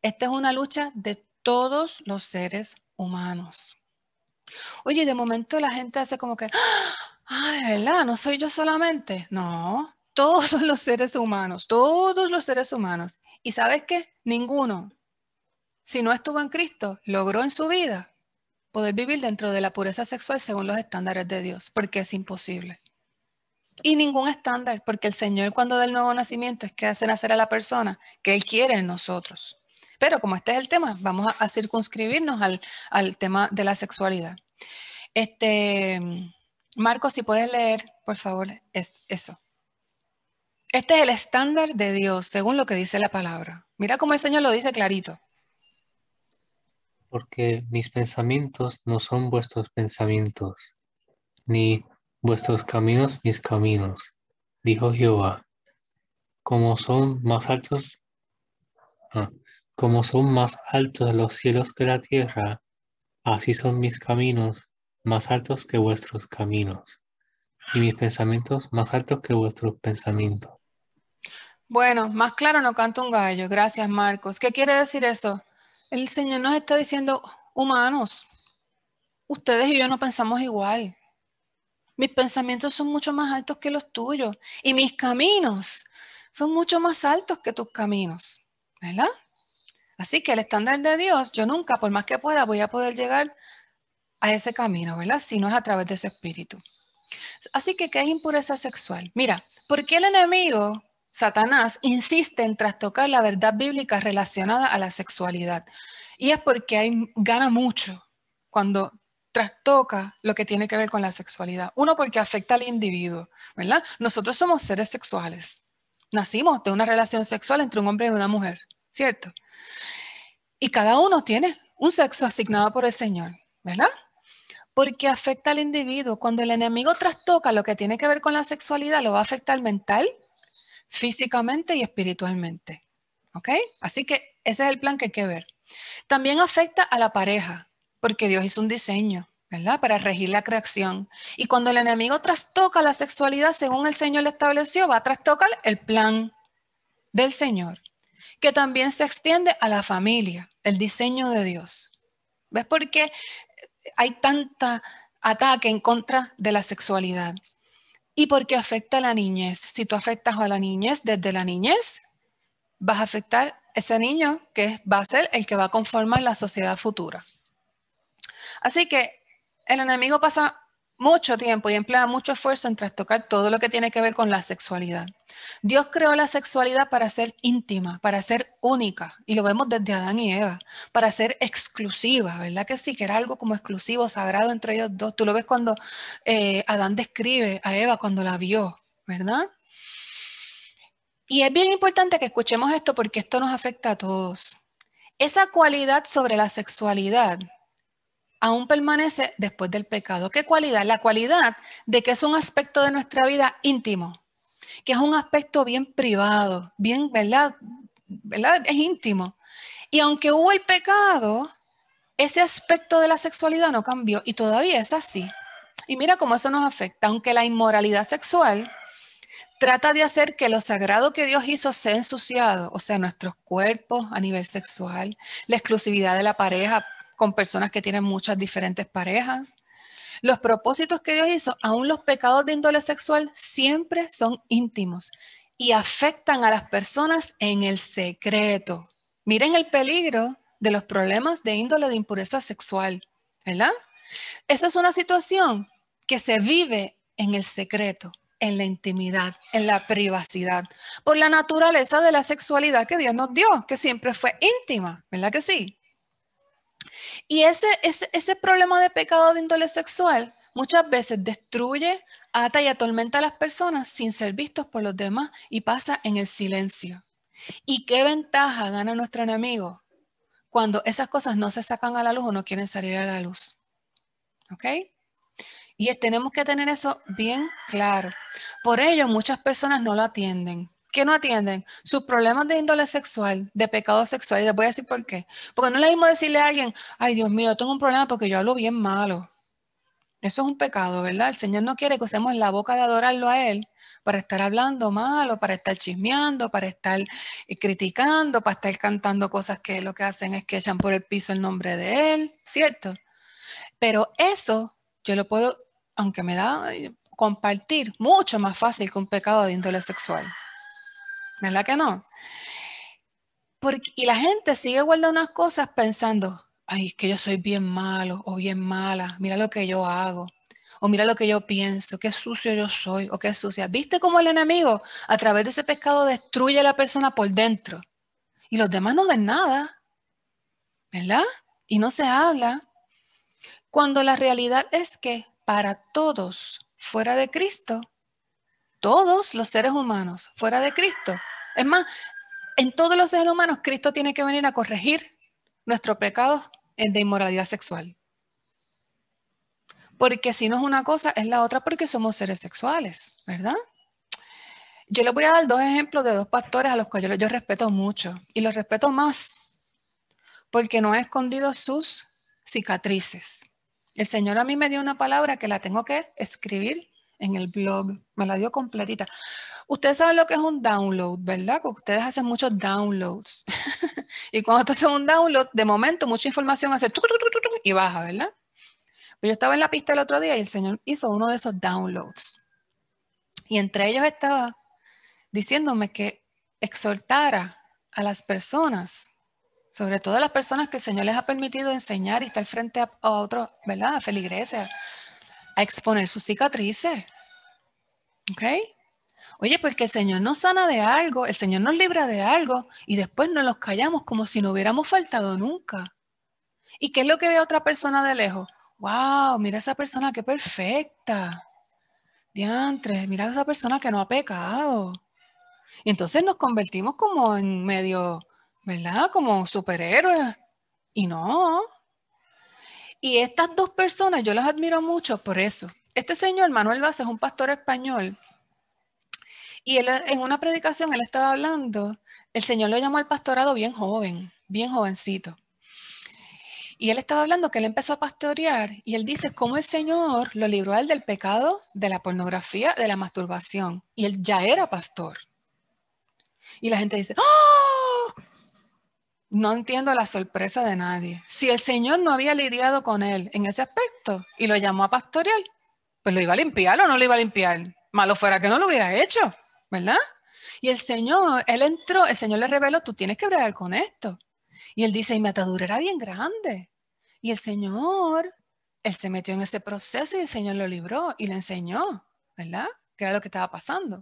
Esta es una lucha de todos los seres humanos. Oye, de momento la gente hace como que, ¡Ah! ay, ¿verdad? No soy yo solamente. No, todos los seres humanos, todos los seres humanos. ¿Y sabes qué? Ninguno si no estuvo en Cristo, logró en su vida poder vivir dentro de la pureza sexual según los estándares de Dios, porque es imposible. Y ningún estándar, porque el Señor cuando da el nuevo nacimiento es que hace nacer a la persona que Él quiere en nosotros. Pero como este es el tema, vamos a, circunscribirnos al, tema de la sexualidad. Este, si puedes leer, por favor, es, eso. Este es el estándar de Dios, según lo que dice la palabra. Mira cómo el Señor lo dice clarito porque mis pensamientos no son vuestros pensamientos, ni vuestros caminos mis caminos, dijo Jehová. Como son más altos, ah, como son más altos los cielos que la tierra, así son mis caminos más altos que vuestros caminos, y mis pensamientos más altos que vuestros pensamientos. Bueno, más claro no canta un gallo. Gracias, Marcos. ¿Qué quiere decir eso? El Señor nos está diciendo, humanos, ustedes y yo no pensamos igual. Mis pensamientos son mucho más altos que los tuyos y mis caminos son mucho más altos que tus caminos, ¿verdad? Así que el estándar de Dios, yo nunca, por más que pueda, voy a poder llegar a ese camino, ¿verdad? Si no es a través de su espíritu. Así que, ¿qué es impureza sexual? Mira, ¿por qué el enemigo Satanás insiste en trastocar la verdad bíblica relacionada a la sexualidad. Y es porque hay, gana mucho cuando trastoca lo que tiene que ver con la sexualidad. Uno, porque afecta al individuo, ¿verdad? Nosotros somos seres sexuales. Nacimos de una relación sexual entre un hombre y una mujer, ¿cierto? Y cada uno tiene un sexo asignado por el Señor, ¿verdad? Porque afecta al individuo. Cuando el enemigo trastoca lo que tiene que ver con la sexualidad, lo va a afectar mental, físicamente y espiritualmente. ¿Ok? Así que ese es el plan que hay que ver. También afecta a la pareja, porque Dios hizo un diseño, ¿verdad? Para regir la creación. Y cuando el enemigo trastoca la sexualidad según el Señor le estableció, va a trastocar el plan del Señor, que también se extiende a la familia, el diseño de Dios. ¿Ves por qué hay tanta ataque en contra de la sexualidad? y porque afecta a la niñez. Si tú afectas a la niñez desde la niñez, vas a afectar a ese niño que va a ser el que va a conformar la sociedad futura. Así que el enemigo pasa mucho tiempo y emplea mucho esfuerzo en trastocar todo lo que tiene que ver con la sexualidad. Dios creó la sexualidad para ser íntima, para ser única, y lo vemos desde Adán y Eva, para ser exclusiva, ¿verdad? Que sí, que era algo como exclusivo, sagrado entre ellos dos. Tú lo ves cuando eh, Adán describe a Eva cuando la vio, ¿verdad? Y es bien importante que escuchemos esto porque esto nos afecta a todos. Esa cualidad sobre la sexualidad aún permanece después del pecado. ¿Qué cualidad? La cualidad de que es un aspecto de nuestra vida íntimo, que es un aspecto bien privado, bien, ¿verdad? ¿verdad? Es íntimo. Y aunque hubo el pecado, ese aspecto de la sexualidad no cambió y todavía es así. Y mira cómo eso nos afecta, aunque la inmoralidad sexual trata de hacer que lo sagrado que Dios hizo sea ensuciado, o sea, nuestros cuerpos a nivel sexual, la exclusividad de la pareja con personas que tienen muchas diferentes parejas. Los propósitos que Dios hizo, aún los pecados de índole sexual, siempre son íntimos y afectan a las personas en el secreto. Miren el peligro de los problemas de índole de impureza sexual, ¿verdad? Esa es una situación que se vive en el secreto, en la intimidad, en la privacidad, por la naturaleza de la sexualidad que Dios nos dio, que siempre fue íntima, ¿verdad que sí? Y ese, problema de pecado de índole sexual muchas veces destruye, ata y atormenta a las personas sin ser vistos por los demás y pasa en el silencio. ¿Y qué ventaja gana nuestro enemigo cuando esas cosas no se sacan a la luz o no quieren salir a la luz? ¿Ok? Y tenemos que tener eso bien claro. Por ello, muchas personas no lo atienden que no atienden sus problemas de índole sexual, de pecado sexual, y les voy a decir por qué. Porque no le lo decirle a alguien, ay Dios mío, tengo un problema porque yo hablo bien malo. Eso es un pecado, ¿verdad? El Señor no quiere que usemos la boca de adorarlo a Él para estar hablando malo, para estar chismeando, para estar eh, criticando, para estar cantando cosas que lo que hacen es que echan por el piso el nombre de Él, ¿cierto? Pero eso yo lo puedo, aunque me da eh, compartir, mucho más fácil que un pecado de índole sexual. ¿verdad que no? Porque, y la gente sigue guardando unas cosas pensando, ay, es que yo soy bien malo o bien mala, mira lo que yo hago, o mira lo que yo pienso, qué sucio yo soy o qué sucia. ¿Viste cómo el enemigo a través de ese pescado destruye a la persona por dentro? Y los demás no ven nada, ¿verdad? Y no se habla. Cuando la realidad es que para todos fuera de Cristo todos los seres humanos fuera de Cristo. Es más, en todos los seres humanos Cristo tiene que venir a corregir nuestros pecados de inmoralidad sexual. Porque si no es una cosa, es la otra porque somos seres sexuales, ¿verdad? Yo les voy a dar dos ejemplos de dos pastores a los cuales yo, yo respeto mucho y los respeto más porque no ha escondido sus cicatrices. El Señor a mí me dio una palabra que la tengo que escribir en el blog. Me la dio completita. Ustedes saben lo que es un download, ¿verdad? ustedes hacen muchos downloads. y cuando tú haces un download, de momento mucha información hace y baja, ¿verdad? Pues yo estaba en la pista el otro día y el señor hizo uno de esos downloads. Y entre ellos estaba diciéndome que exhortara a las personas, sobre todo a las personas que el Señor les ha permitido enseñar y estar frente a, a otros, ¿verdad? A feligreses, a exponer sus cicatrices. ¿Ok? Oye, pues que el Señor nos sana de algo, el Señor nos libra de algo y después nos los callamos como si no hubiéramos faltado nunca. ¿Y qué es lo que ve otra persona de lejos? ¡Wow! Mira esa persona, qué perfecta. Diantres, mira a esa persona que no ha pecado. Y entonces nos convertimos como en medio, ¿verdad? Como superhéroes. Y no, y estas dos personas, yo las admiro mucho por eso. Este señor, Manuel Vázquez, es un pastor español. Y en una predicación, él estaba hablando, el Señor lo llamó al pastorado bien joven, bien jovencito. Y él estaba hablando que él empezó a pastorear y él dice cómo el Señor lo libró a él del pecado, de la pornografía, de la masturbación. Y él ya era pastor. Y la gente dice, ¡Oh! no entiendo la sorpresa de nadie. Si el Señor no había lidiado con él en ese aspecto y lo llamó a pastoral, pues lo iba a limpiar o no lo iba a limpiar. Malo fuera que no lo hubiera hecho, ¿verdad? Y el Señor, él entró, el Señor le reveló, tú tienes que bregar con esto. Y él dice, y mi atadura era bien grande. Y el Señor, él se metió en ese proceso y el Señor lo libró y le enseñó, ¿verdad? Que era lo que estaba pasando.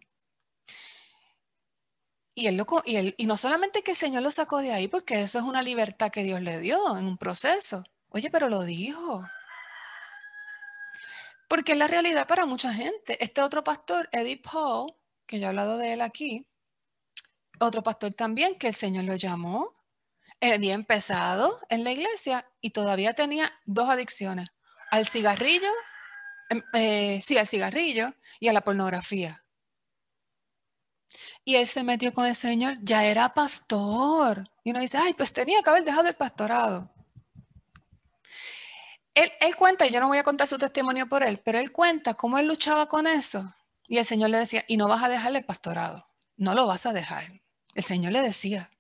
Y, él y, no solamente que el Señor lo sacó de ahí, porque eso es una libertad que Dios le dio en un proceso. Oye, pero lo dijo. Porque es la realidad para mucha gente. Este otro pastor, Eddie Paul, que yo he hablado de él aquí, otro pastor también que el Señor lo llamó, había eh, empezado en la iglesia y todavía tenía dos adicciones, al cigarrillo, em, eh, sí, al cigarrillo y a la pornografía. Y él se metió con el Señor, ya era pastor. Y uno dice, ay, pues tenía que haber dejado el pastorado. Él, cuenta, y yo no voy a contar su testimonio por él, pero él cuenta cómo él luchaba con eso. Y el Señor le decía, y no vas a dejar el pastorado, no lo vas a dejar. El Señor le decía,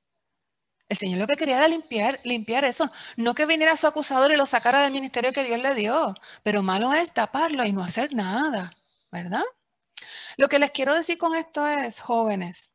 el Señor lo que quería era limpiar, limpiar eso, no que viniera su acusador y lo sacara del ministerio que Dios le dio, pero malo es taparlo y no hacer nada, ¿verdad? Lo que les quiero decir con esto es, jóvenes,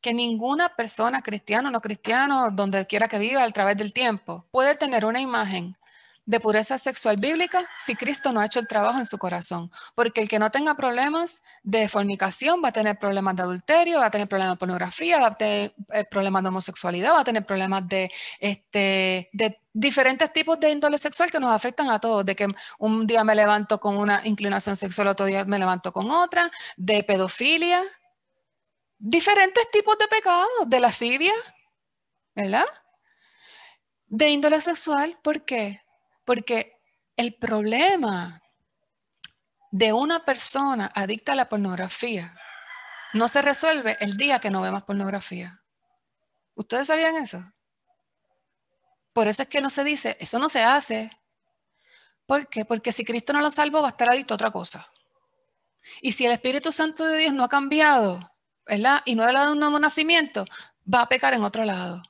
que ninguna persona, cristiano o no cristiano, donde quiera que viva, a través del tiempo, puede tener una imagen de pureza sexual bíblica si Cristo no ha hecho el trabajo en su corazón. Porque el que no tenga problemas de fornicación va a tener problemas de adulterio, va a tener problemas de pornografía, va a tener eh, problemas de homosexualidad, va a tener problemas de, este, de diferentes tipos de índole sexual que nos afectan a todos, de que un día me levanto con una inclinación sexual, otro día me levanto con otra, de pedofilia, diferentes tipos de pecados, de lascivia, ¿verdad? De índole sexual, ¿por qué? Porque el problema de una persona adicta a la pornografía no se resuelve el día que no ve más pornografía. ¿Ustedes sabían eso? Por eso es que no se dice, eso no se hace. ¿Por qué? Porque si Cristo no lo salvó, va a estar adicto a otra cosa. Y si el Espíritu Santo de Dios no ha cambiado, ¿verdad? Y no ha dado un nuevo nacimiento, va a pecar en otro lado.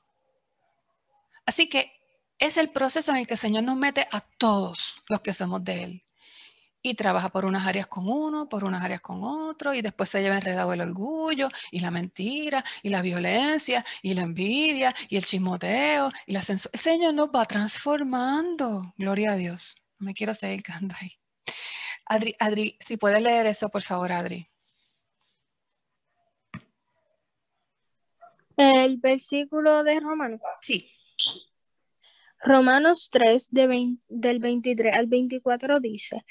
Así que es el proceso en el que el Señor nos mete a todos los que somos de Él. Y trabaja por unas áreas con uno, por unas áreas con otro, y después se lleva enredado el orgullo, y la mentira, y la violencia, y la envidia, y el chismoteo, y la censura. El Señor nos va transformando. Gloria a Dios. Me quiero seguir cantando ahí. Adri, Adri, si puedes leer eso, por favor, Adri. El versículo de Romanos. Sí. Romanos 3 de del 23 al 24 dice,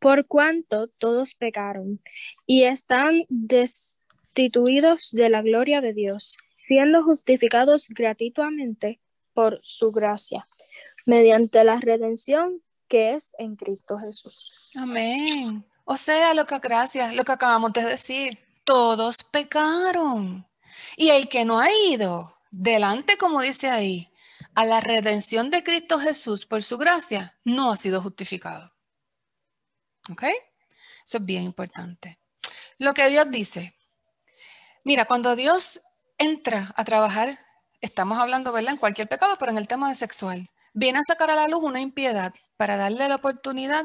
por cuanto todos pecaron y están destituidos de la gloria de Dios, siendo justificados gratuitamente por su gracia, mediante la redención que es en Cristo Jesús. Amén. O sea, lo que gracias, lo que acabamos de decir, todos pecaron. Y el que no ha ido delante, como dice ahí, a la redención de Cristo Jesús por su gracia, no ha sido justificado. ¿Ok? Eso es bien importante. Lo que Dios dice. Mira, cuando Dios entra a trabajar, estamos hablando, ¿verdad?, en cualquier pecado, pero en el tema de sexual, viene a sacar a la luz una impiedad para darle la oportunidad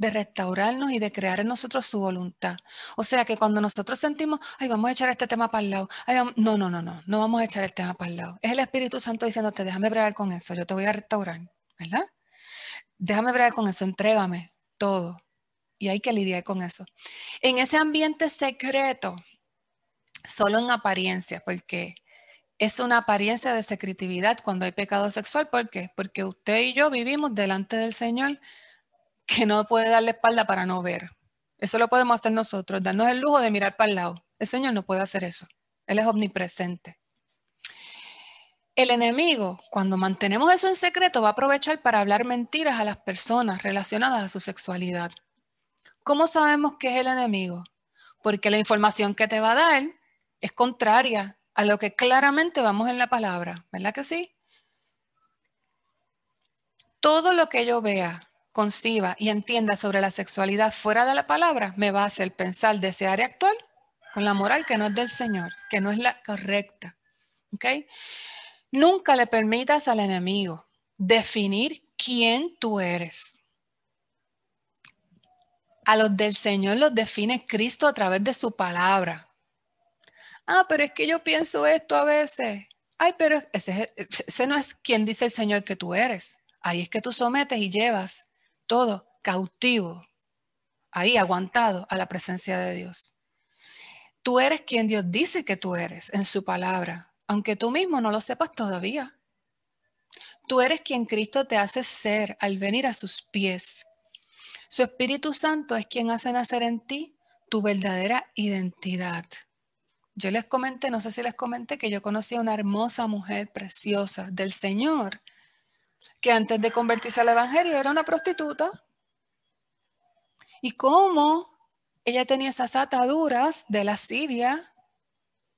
de restaurarnos y de crear en nosotros su voluntad. O sea que cuando nosotros sentimos, ay, vamos a echar este tema para el lado, no, no, no, no, no vamos a echar el tema para el lado. Es el Espíritu Santo diciéndote, déjame bregar con eso, yo te voy a restaurar, ¿verdad? Déjame bregar con eso, entrégame todo. Y hay que lidiar con eso. En ese ambiente secreto, solo en apariencia, porque es una apariencia de secretividad cuando hay pecado sexual. ¿Por qué? Porque usted y yo vivimos delante del Señor que no puede darle espalda para no ver. Eso lo podemos hacer nosotros, darnos el lujo de mirar para el lado. El Señor no puede hacer eso. Él es omnipresente. El enemigo, cuando mantenemos eso en secreto, va a aprovechar para hablar mentiras a las personas relacionadas a su sexualidad. ¿Cómo sabemos que es el enemigo? Porque la información que te va a dar es contraria a lo que claramente vamos en la palabra, ¿verdad que sí? Todo lo que yo vea conciba y entienda sobre la sexualidad fuera de la palabra, me va a hacer pensar, ese área actual con la moral que no es del Señor, que no es la correcta. ¿Okay? Nunca le permitas al enemigo definir quién tú eres. A los del Señor los define Cristo a través de su palabra. Ah, pero es que yo pienso esto a veces. Ay, pero ese, ese no es quien dice el Señor que tú eres. Ahí es que tú sometes y llevas todo cautivo, ahí aguantado a la presencia de Dios. Tú eres quien Dios dice que tú eres en su palabra, aunque tú mismo no lo sepas todavía. Tú eres quien Cristo te hace ser al venir a sus pies. Su Espíritu Santo es quien hace nacer en ti tu verdadera identidad. Yo les comenté, no sé si les comenté, que yo conocí a una hermosa mujer preciosa del Señor que antes de convertirse al Evangelio era una prostituta. Y cómo ella tenía esas ataduras de lascivia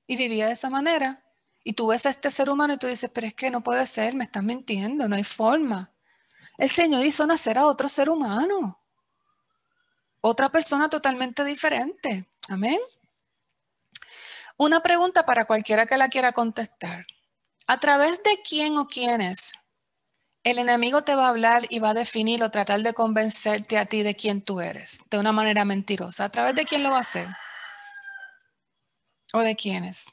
y vivía de esa manera. Y tú ves a este ser humano y tú dices, pero es que no puede ser, me están mintiendo, no hay forma. El Señor hizo nacer a otro ser humano, otra persona totalmente diferente. Amén. Una pregunta para cualquiera que la quiera contestar. ¿A través de quién o quiénes el enemigo te va a hablar y va a definir o tratar de convencerte a ti de quién tú eres, de una manera mentirosa. ¿A través de quién lo va a hacer? ¿O de quiénes?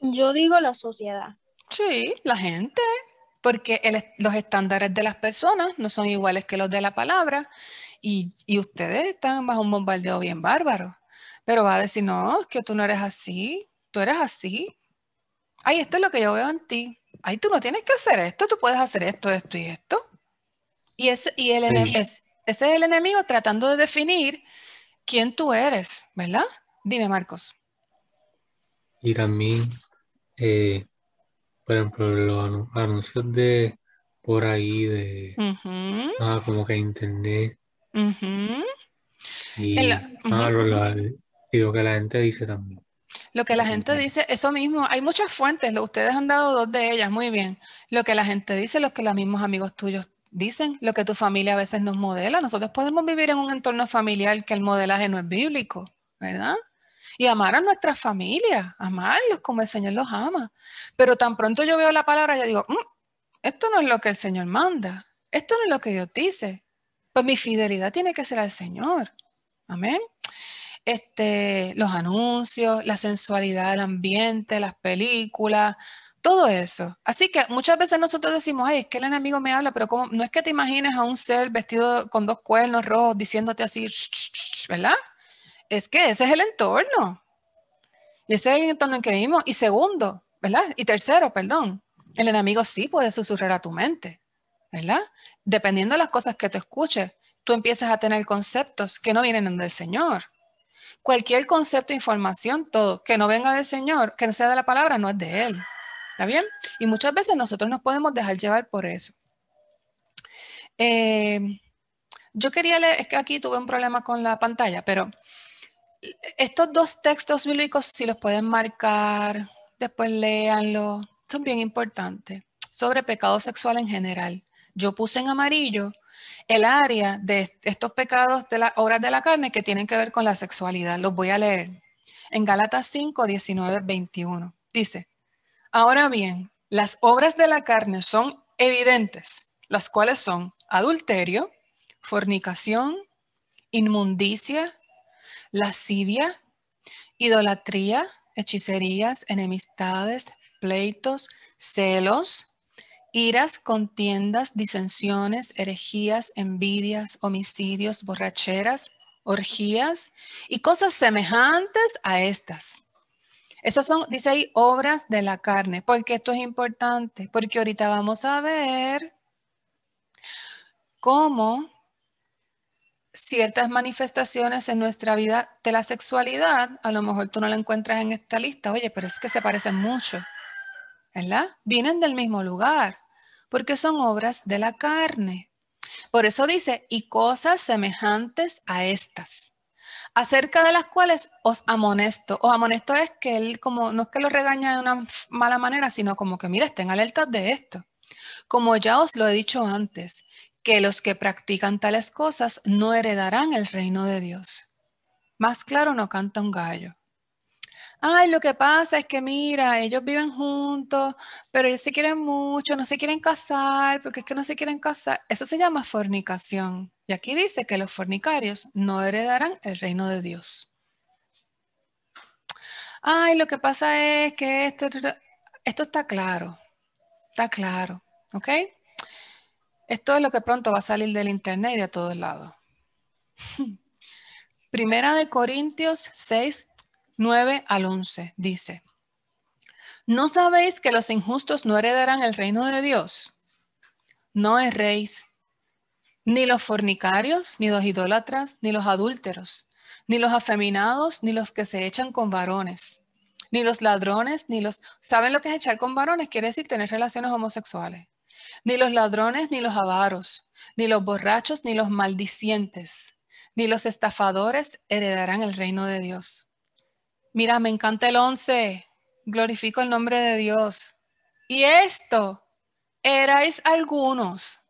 Yo digo la sociedad. Sí, la gente, porque los estándares de las personas no son iguales que los de la palabra y, y ustedes están bajo un bombardeo bien bárbaro. Pero va a decir, no, es que tú no eres así, tú eres así, ay, esto es lo que yo veo en ti, ay, tú no tienes que hacer esto, tú puedes hacer esto, esto y esto. Y, el ese es el enemigo tratando de definir quién tú eres, ¿verdad? Dime, Marcos. Y también, eh, por ejemplo, los anuncios de por ahí, de ah, como que internet. Y ah, lo, que la gente dice también. Lo que la gente dice, eso mismo, hay muchas fuentes, ustedes han dado dos de ellas, muy bien. Lo que la gente dice, lo que los mismos amigos tuyos dicen, lo que tu familia a veces nos modela. Nosotros podemos vivir en un entorno familiar que el modelaje no es bíblico, ¿verdad? Y amar a nuestra familia, amarlos como el Señor los ama. Pero tan pronto yo veo la palabra, yo digo, mm, esto no es lo que el Señor manda, esto no es lo que Dios dice. Pues mi fidelidad tiene que ser al Señor. Amén. Este, los anuncios, la sensualidad el ambiente, las películas, todo eso. Así que muchas veces nosotros decimos, ay, es que el enemigo me habla, pero no es que te imagines a un ser vestido con dos cuernos rojos diciéndote así, ¿verdad? Es que ese es el entorno. Y ese es el entorno en que vivimos. Y segundo, ¿verdad? Y tercero, perdón, el enemigo sí puede susurrar a tu mente, ¿verdad? Dependiendo de las cosas que tú escuches, tú empiezas a tener conceptos que no vienen del Señor cualquier concepto, información, todo, que no venga del Señor, que no sea de la palabra, no es de Él. ¿Está bien? Y muchas veces nosotros nos podemos dejar llevar por eso. Eh, yo quería leer, es que aquí tuve un problema con la pantalla, pero estos dos textos bíblicos, si los pueden marcar, después léanlo, son bien importantes, sobre pecado sexual en general. Yo puse en amarillo el área de estos pecados de las obras de la carne que tienen que ver con la sexualidad. Los voy a leer. En Galatas 5, 19, 21. Dice, ahora bien, las obras de la carne son evidentes, las cuales son adulterio, fornicación, inmundicia, lascivia, idolatría, hechicerías, enemistades, pleitos, celos, iras, contiendas, disensiones, herejías, envidias, homicidios, borracheras, orgías y cosas semejantes a estas. Esas son, dice ahí, obras de la carne. porque esto es importante? Porque ahorita vamos a ver cómo ciertas manifestaciones en nuestra vida de la sexualidad, a lo mejor tú no la encuentras en esta lista, oye, pero es que se parecen mucho. ¿verdad? Vienen del mismo lugar, porque son obras de la carne. Por eso dice, y cosas semejantes a estas, acerca de las cuales os amonesto. Os amonesto es que él, como no es que lo regaña de una mala manera, sino como que, mira, estén alertas de esto. Como ya os lo he dicho antes, que los que practican tales cosas no heredarán el reino de Dios. Más claro no canta un gallo ay, lo que pasa es que mira, ellos viven juntos, pero ellos se quieren mucho, no se quieren casar, porque es que no se quieren casar. Eso se llama fornicación. Y aquí dice que los fornicarios no heredarán el reino de Dios. Ay, lo que pasa es que esto, esto está claro, está claro, ¿ok? Esto es lo que pronto va a salir del internet y de todos lados. Primera de Corintios 6, 9 al 11 dice, ¿no sabéis que los injustos no heredarán el reino de Dios? No erréis, ni los fornicarios, ni los idólatras, ni los adúlteros, ni los afeminados, ni los que se echan con varones, ni los ladrones, ni los... ¿Saben lo que es echar con varones? Quiere decir tener relaciones homosexuales. Ni los ladrones, ni los avaros, ni los borrachos, ni los maldicientes, ni los estafadores heredarán el reino de Dios. Mira, me encanta el once. Glorifico el nombre de Dios. Y esto, erais algunos.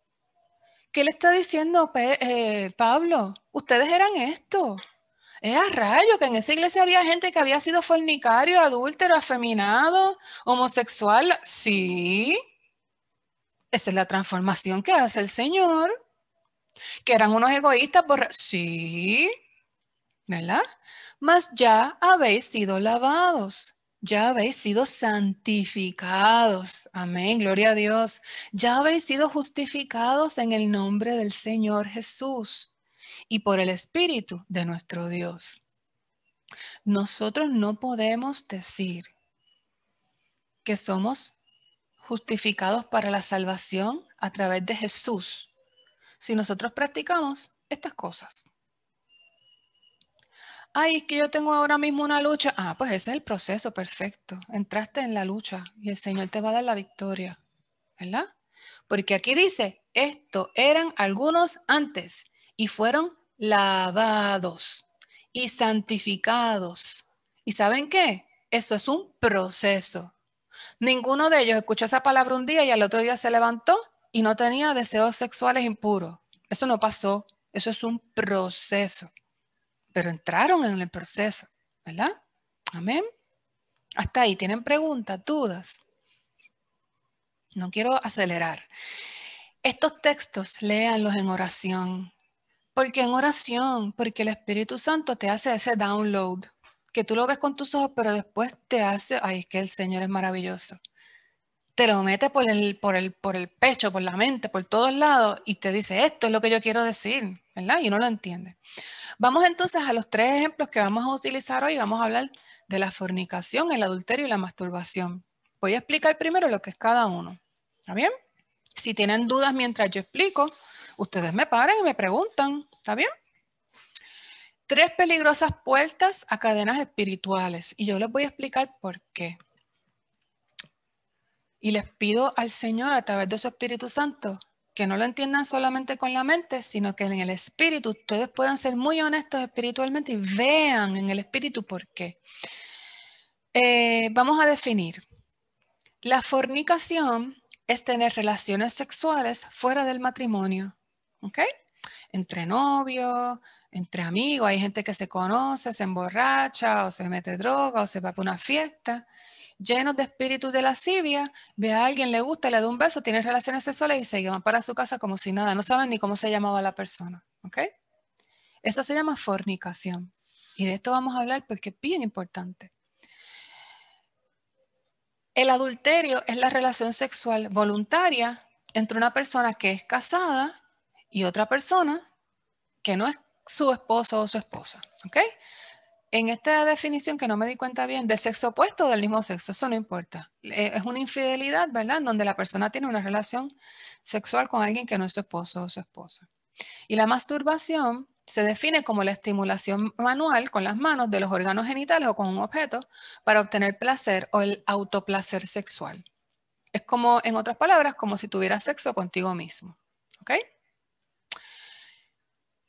¿Qué le está diciendo eh, Pablo? Ustedes eran esto. Es a rayo que en esa iglesia había gente que había sido fornicario, adúltero, afeminado, homosexual. Sí. Esa es la transformación que hace el Señor. Que eran unos egoístas por... Sí. ¿Verdad? mas ya habéis sido lavados, ya habéis sido santificados. Amén, gloria a Dios. Ya habéis sido justificados en el nombre del Señor Jesús y por el Espíritu de nuestro Dios. Nosotros no podemos decir que somos justificados para la salvación a través de Jesús si nosotros practicamos estas cosas ay, es que yo tengo ahora mismo una lucha. Ah, pues ese es el proceso, perfecto. Entraste en la lucha y el Señor te va a dar la victoria, ¿verdad? Porque aquí dice, esto eran algunos antes y fueron lavados y santificados. ¿Y saben qué? Eso es un proceso. Ninguno de ellos escuchó esa palabra un día y al otro día se levantó y no tenía deseos sexuales impuros. Eso no pasó. Eso es un proceso pero entraron en el proceso, ¿verdad? Amén. Hasta ahí, ¿tienen preguntas, dudas? No quiero acelerar. Estos textos, léanlos en oración. Porque en oración, porque el Espíritu Santo te hace ese download, que tú lo ves con tus ojos, pero después te hace, ay, es que el Señor es maravilloso. Te lo mete por el, por el, por el pecho, por la mente, por todos lados, y te dice, esto es lo que yo quiero decir, ¿verdad? Y no lo entiende. Vamos entonces a los tres ejemplos que vamos a utilizar hoy. Vamos a hablar de la fornicación, el adulterio y la masturbación. Voy a explicar primero lo que es cada uno. ¿Está bien? Si tienen dudas mientras yo explico, ustedes me paran y me preguntan. ¿Está bien? Tres peligrosas puertas a cadenas espirituales. Y yo les voy a explicar por qué. Y les pido al Señor a través de su Espíritu Santo que no lo entiendan solamente con la mente, sino que en el espíritu ustedes puedan ser muy honestos espiritualmente y vean en el espíritu por qué. Eh, vamos a definir. La fornicación es tener relaciones sexuales fuera del matrimonio, ¿ok? Entre novios, entre amigos, hay gente que se conoce, se emborracha o se mete droga o se va para una fiesta llenos de espíritu de lascivia, ve a alguien, le gusta, le da un beso, tiene relaciones sexuales y se llevan para su casa como si nada, no saben ni cómo se llamaba la persona, Okay. Eso se llama fornicación. Y de esto vamos a hablar porque es bien importante. El adulterio es la relación sexual voluntaria entre una persona que es casada y otra persona que no es su esposo o su esposa, Okay en esta definición que no me di cuenta bien, de sexo opuesto o del mismo sexo, eso no importa. Es una infidelidad, ¿verdad? Donde la persona tiene una relación sexual con alguien que no es su esposo o su esposa. Y la masturbación se define como la estimulación manual con las manos de los órganos genitales o con un objeto para obtener placer o el autoplacer sexual. Es como, en otras palabras, como si tuvieras sexo contigo mismo. ¿Ok?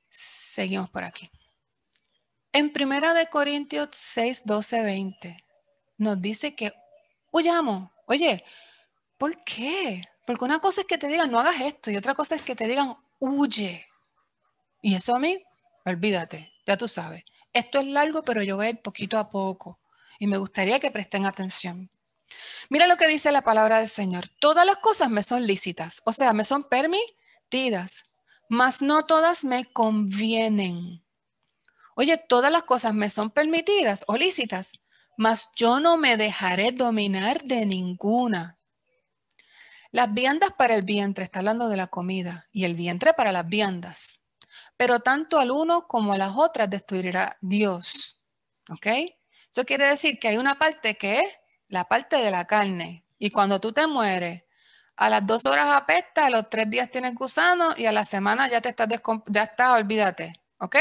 Seguimos por aquí. En Primera de Corintios 6, 12, 20 nos dice que huyamos. Oye, ¿por qué? Porque una cosa es que te digan no hagas esto y otra cosa es que te digan huye. Y eso a mí, olvídate, ya tú sabes. Esto es largo, pero yo voy a poquito a poco y me gustaría que presten atención. Mira lo que dice la palabra del Señor. Todas las cosas me son lícitas, o sea, me son permitidas, mas no todas me convienen. Oye, todas las cosas me son permitidas o lícitas, mas yo no me dejaré dominar de ninguna. Las viandas para el vientre, está hablando de la comida, y el vientre para las viandas. Pero tanto al uno como a las otras destruirá Dios. ¿Ok? Eso quiere decir que hay una parte que es la parte de la carne. Y cuando tú te mueres, a las dos horas apesta, a los tres días tienes gusano y a la semana ya te estás, ya está olvídate. ¿Ok?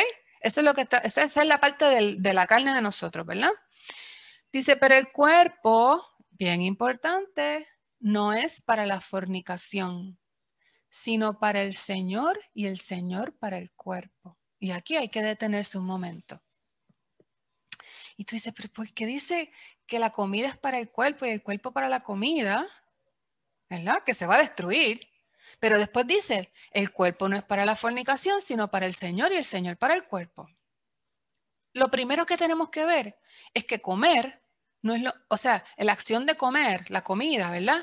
Eso lo que esa, es la parte de la carne de nosotros, ¿verdad? Dice, pero el cuerpo, bien importante, no es para la fornicación, sino para el Señor y el Señor para el cuerpo. Y aquí hay que detenerse un momento. Y tú dices, pero ¿por qué dice que la comida es para el cuerpo y el cuerpo para la comida? ¿Verdad? Que se va a destruir. Pero después dice, el cuerpo no es para la fornicación, sino para el Señor y el Señor para el cuerpo. Lo primero que tenemos que ver es que comer no es lo, o sea, la acción de comer, la comida, ¿verdad?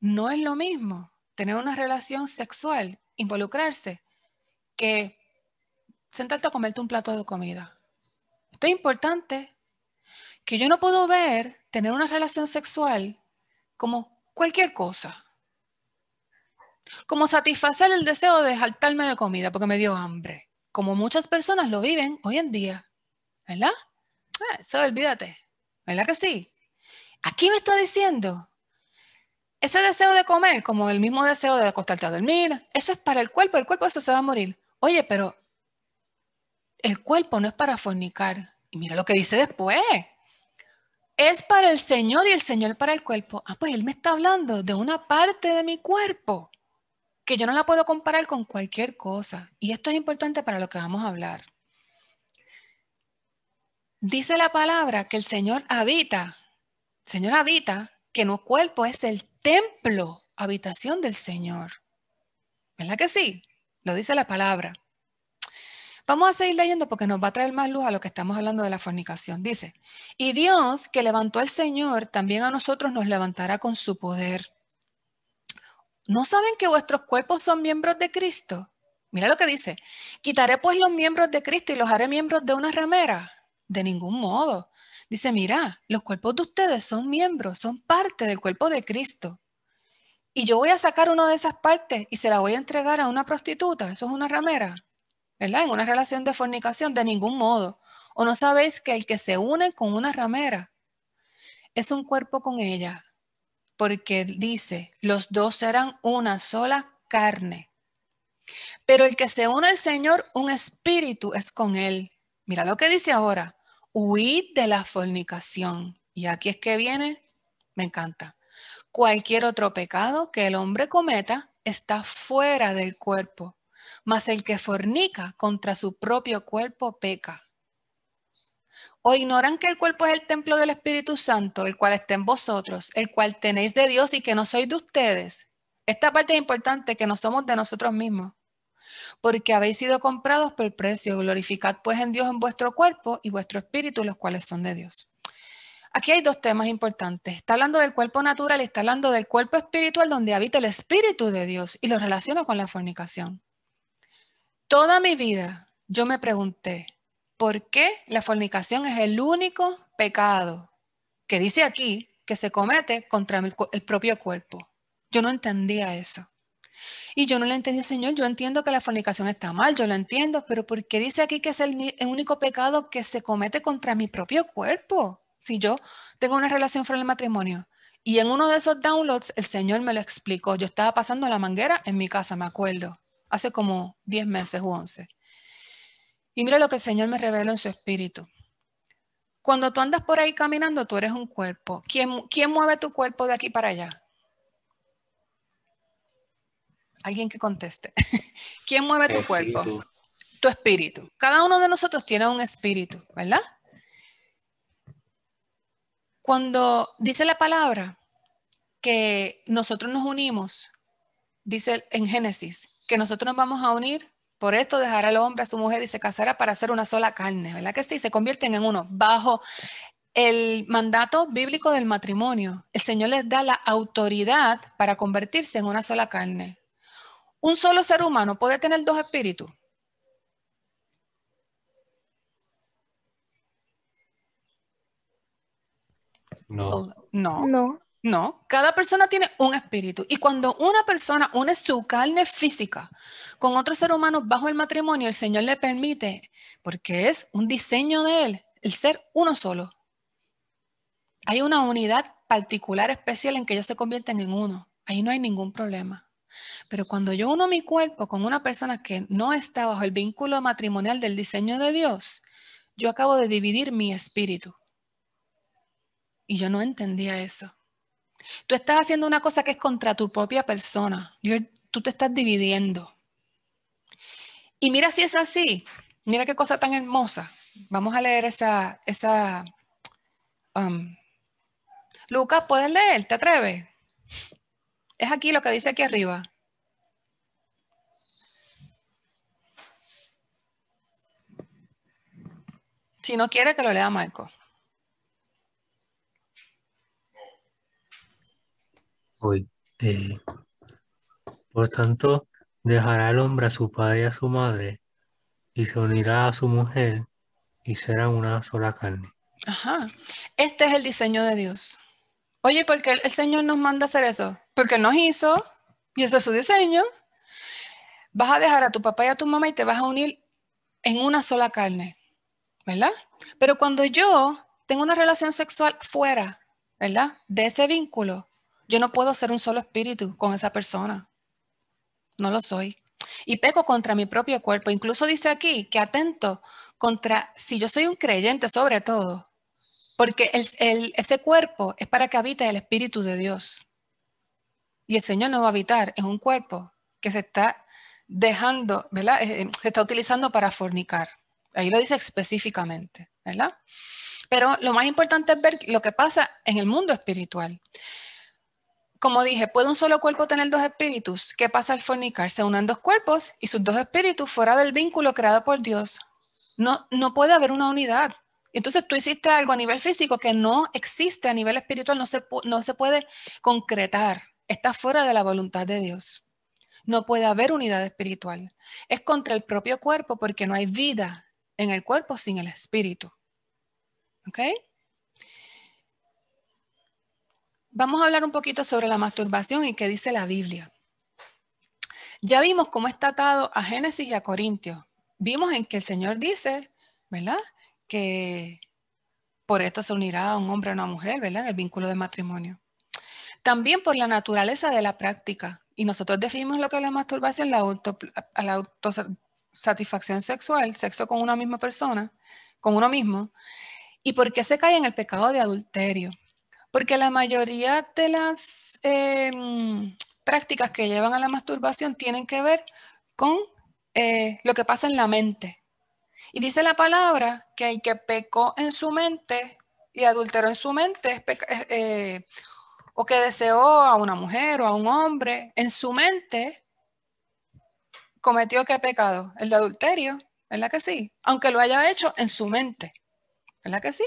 No es lo mismo tener una relación sexual, involucrarse, que sentarte a comerte un plato de comida. Esto es importante, que yo no puedo ver tener una relación sexual como cualquier cosa. Como satisfacer el deseo de saltarme de comida porque me dio hambre, como muchas personas lo viven hoy en día, ¿verdad? Ah, eso olvídate, ¿verdad que sí? Aquí me está diciendo, ese deseo de comer, como el mismo deseo de acostarte a dormir, eso es para el cuerpo, el cuerpo eso se va a morir. Oye, pero el cuerpo no es para fornicar. Y mira lo que dice después. Es para el Señor y el Señor para el cuerpo. Ah, pues Él me está hablando de una parte de mi cuerpo que yo no la puedo comparar con cualquier cosa. Y esto es importante para lo que vamos a hablar. Dice la palabra que el Señor habita, Señor habita, que nuestro cuerpo es el templo, habitación del Señor. ¿Verdad que sí? Lo dice la palabra. Vamos a seguir leyendo porque nos va a traer más luz a lo que estamos hablando de la fornicación. Dice, y Dios que levantó al Señor, también a nosotros nos levantará con su poder ¿No saben que vuestros cuerpos son miembros de Cristo? Mira lo que dice. Quitaré pues los miembros de Cristo y los haré miembros de una ramera. De ningún modo. Dice, mira, los cuerpos de ustedes son miembros, son parte del cuerpo de Cristo. Y yo voy a sacar una de esas partes y se la voy a entregar a una prostituta. Eso es una ramera. ¿Verdad? En una relación de fornicación, de ningún modo. O no sabéis que el que se une con una ramera es un cuerpo con ella porque dice, los dos serán una sola carne. Pero el que se une al Señor, un espíritu es con él. Mira lo que dice ahora, huid de la fornicación. Y aquí es que viene, me encanta. Cualquier otro pecado que el hombre cometa está fuera del cuerpo, mas el que fornica contra su propio cuerpo peca. ¿O ignoran que el cuerpo es el templo del Espíritu Santo, el cual está en vosotros, el cual tenéis de Dios y que no sois de ustedes? Esta parte es importante, que no somos de nosotros mismos, porque habéis sido comprados por precio. Glorificad pues en Dios en vuestro cuerpo y vuestro espíritu, los cuales son de Dios. Aquí hay dos temas importantes. Está hablando del cuerpo natural y está hablando del cuerpo espiritual donde habita el Espíritu de Dios y lo relaciona con la fornicación. Toda mi vida yo me pregunté, por qué la fornicación es el único pecado que dice aquí que se comete contra el, propio cuerpo. Yo no entendía eso. Y yo no le entendí, Señor, yo entiendo que la fornicación está mal, yo lo entiendo, pero ¿por qué dice aquí que es el, único pecado que se comete contra mi propio cuerpo? Si yo tengo una relación fuera del matrimonio. Y en uno de esos downloads, el Señor me lo explicó. Yo estaba pasando la manguera en mi casa, me acuerdo, hace como 10 meses o 11. Y mira lo que el Señor me revela en su espíritu. Cuando tú andas por ahí caminando, tú eres un cuerpo. ¿Quién, mueve tu cuerpo de aquí para allá? Alguien que conteste. ¿Quién mueve tu cuerpo? Tu espíritu. Cada uno de nosotros tiene un espíritu, ¿verdad? Cuando dice la palabra que nosotros nos unimos, dice en Génesis, que nosotros nos vamos a unir por esto dejará al hombre a su mujer y se casará para ser una sola carne, ¿verdad que sí? Se convierten en uno. Bajo el mandato bíblico del matrimonio, el Señor les da la autoridad para convertirse en una sola carne. Un solo ser humano puede tener dos espíritus. No. No. No. No, cada persona tiene un espíritu. Y cuando una persona une su carne física con otro ser humano bajo el matrimonio, el Señor le permite, porque es un diseño de Él, el ser uno solo. Hay una unidad particular, especial, en que ellos se convierten en uno. Ahí no hay ningún problema. Pero cuando yo uno mi cuerpo con una persona que no está bajo el vínculo matrimonial del diseño de Dios, yo acabo de dividir mi espíritu. Y yo no entendía eso. Tú estás haciendo una cosa que es contra tu propia persona. tú te estás dividiendo. Y mira si es así. Mira qué cosa tan hermosa. Vamos a leer esa... esa um, Lucas, ¿puedes leer? ¿Te atreves? Es aquí lo que dice aquí arriba. Si no quiere que lo lea Marco. Eh, por tanto, dejará al hombre a su padre y a su madre, y se unirá a su mujer, y será una sola carne. Ajá. Este es el diseño de Dios. Oye, porque el Señor nos manda hacer eso? Porque nos hizo, y ese es su diseño. Vas a dejar a tu papá y a tu mamá y te vas a unir en una sola carne, ¿verdad? Pero cuando yo tengo una relación sexual fuera, ¿verdad? De ese vínculo, yo no puedo ser un solo espíritu con esa persona. No lo soy. Y peco contra mi propio cuerpo. Incluso dice aquí que atento contra, si yo soy un creyente sobre todo, porque ese cuerpo es para que habite el Espíritu de Dios. Y el Señor no va a habitar en un cuerpo que se está dejando, ¿verdad? Eh, eh, se está utilizando para fornicar. Ahí lo dice específicamente, ¿verdad? Pero lo más importante es ver lo que pasa en el mundo espiritual como dije, ¿puede un solo cuerpo tener dos espíritus? ¿Qué pasa al fornicar? Se unen dos cuerpos y sus dos espíritus fuera del vínculo creado por Dios. No, no puede haber una unidad. Entonces tú hiciste algo a nivel físico que no existe a nivel espiritual, no se, no se puede concretar. Está fuera de la voluntad de Dios. No puede haber unidad espiritual. Es contra el propio cuerpo porque no hay vida en el cuerpo sin el espíritu. ¿Ok? Vamos a hablar un poquito sobre la masturbación y qué dice la Biblia. Ya vimos cómo está atado a Génesis y a Corintios. Vimos en que el Señor dice, ¿verdad? Que por esto se unirá a un hombre o una mujer, ¿verdad? En el vínculo de matrimonio. También por la naturaleza de la práctica. Y nosotros definimos lo que es la masturbación, la, la autosatisfacción sexual, sexo con una misma persona, con uno mismo. ¿Y por qué se cae en el pecado de adulterio? Porque la mayoría de las em, prácticas que llevan a la masturbación tienen que ver con eh, lo que pasa en la mente. Y dice la palabra que hay que pecó en su mente y adulteró en su mente, eh, eh, o que deseó a una mujer o a un hombre, en su mente cometió qué pecado? El de adulterio, ¿verdad que sí? Aunque lo haya hecho en su mente, ¿verdad que sí?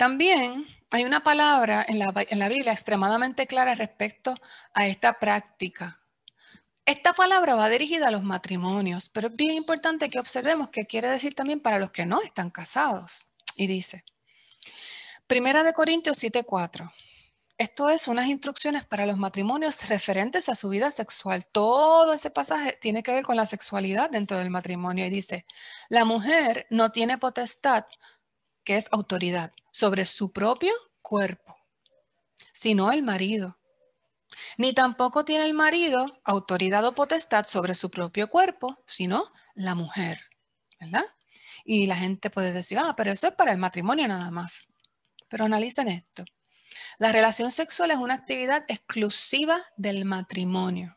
También hay una palabra en la, Biblia extremadamente clara respecto a esta práctica. Esta palabra va dirigida a los matrimonios, pero es bien importante que observemos qué quiere decir también para los que no están casados. Y dice, Primera de Corintios 7:4. Esto es unas instrucciones para los matrimonios referentes a su vida sexual. Todo ese pasaje tiene que ver con la sexualidad dentro del matrimonio y dice, la mujer no tiene potestad que es autoridad, sobre su propio cuerpo, sino el marido. Ni tampoco tiene el marido autoridad o potestad sobre su propio cuerpo, sino la mujer, ¿verdad? Y la gente puede decir, ah, pero eso es para el matrimonio nada más. Pero analicen esto. La relación sexual es una actividad exclusiva del matrimonio.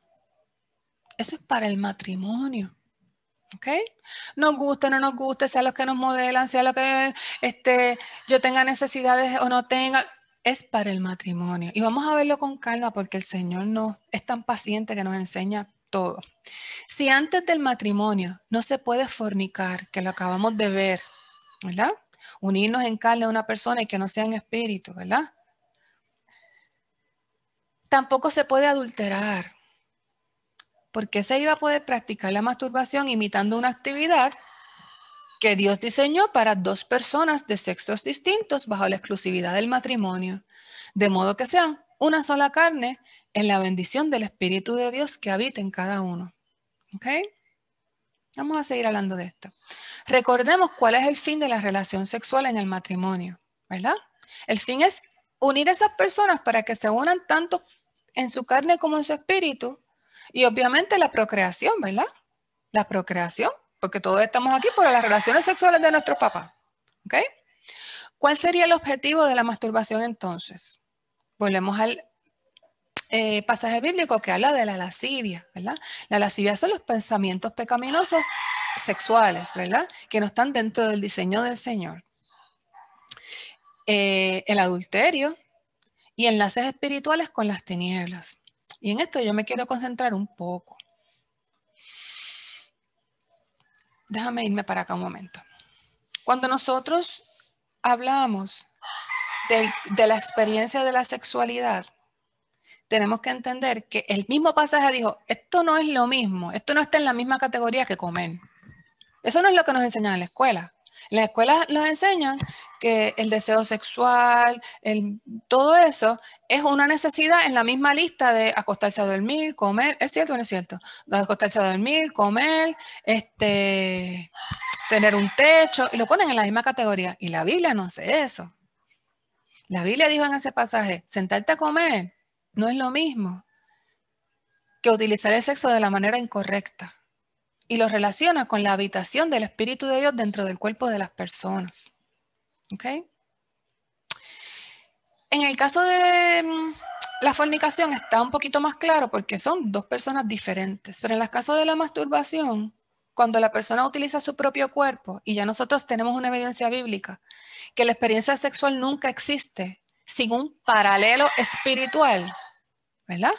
Eso es para el matrimonio. ¿Ok? Nos guste, no nos guste, sea los que nos modelan, sea lo que este, yo tenga necesidades o no tenga, es para el matrimonio. Y vamos a verlo con calma porque el Señor no es tan paciente que nos enseña todo. Si antes del matrimonio no se puede fornicar, que lo acabamos de ver, ¿verdad? Unirnos en carne a una persona y que no sea en espíritu, ¿verdad? Tampoco se puede adulterar. Porque qué se iba a poder practicar la masturbación imitando una actividad que Dios diseñó para dos personas de sexos distintos bajo la exclusividad del matrimonio, de modo que sean una sola carne en la bendición del Espíritu de Dios que habita en cada uno? Vamos a seguir hablando de esto. Recordemos cuál es el fin de la relación sexual en el matrimonio, ¿verdad? El fin es unir a esas personas para que se unan tanto en su carne como en su espíritu y obviamente la procreación, ¿verdad? La procreación, porque todos estamos aquí por las relaciones sexuales de nuestro papá, ¿Ok? ¿Cuál sería el objetivo de la masturbación entonces? Volvemos al eh, pasaje bíblico que habla de la lascivia, ¿verdad? La lascivia son los pensamientos pecaminosos sexuales, ¿verdad? Que no están dentro del diseño del Señor. Eh, el adulterio y enlaces espirituales con las tinieblas. Y en esto yo me quiero concentrar un poco. Déjame irme para acá un momento. Cuando nosotros hablamos de, la experiencia de la sexualidad, tenemos que entender que el mismo pasaje dijo, esto no es lo mismo, esto no está en la misma categoría que comer. Eso no es lo que nos enseñan en la escuela las escuelas nos enseñan que el deseo sexual, todo eso es una necesidad en la misma lista de acostarse a dormir, comer, ¿es cierto o no es cierto? acostarse a dormir, comer, este, tener un techo, y lo ponen en la misma categoría. Y la Biblia no hace eso. La Biblia dijo en ese pasaje, sentarte a comer no es lo mismo que utilizar el sexo de la manera incorrecta y lo relaciona con la habitación del Espíritu de Dios dentro del cuerpo de las personas. ¿Ok? En el caso de mm, la fornicación está un poquito más claro porque son dos personas diferentes, pero en el caso de la masturbación, cuando la persona utiliza su propio cuerpo, y ya nosotros tenemos una evidencia bíblica, que la experiencia sexual nunca existe sin un paralelo espiritual, ¿verdad?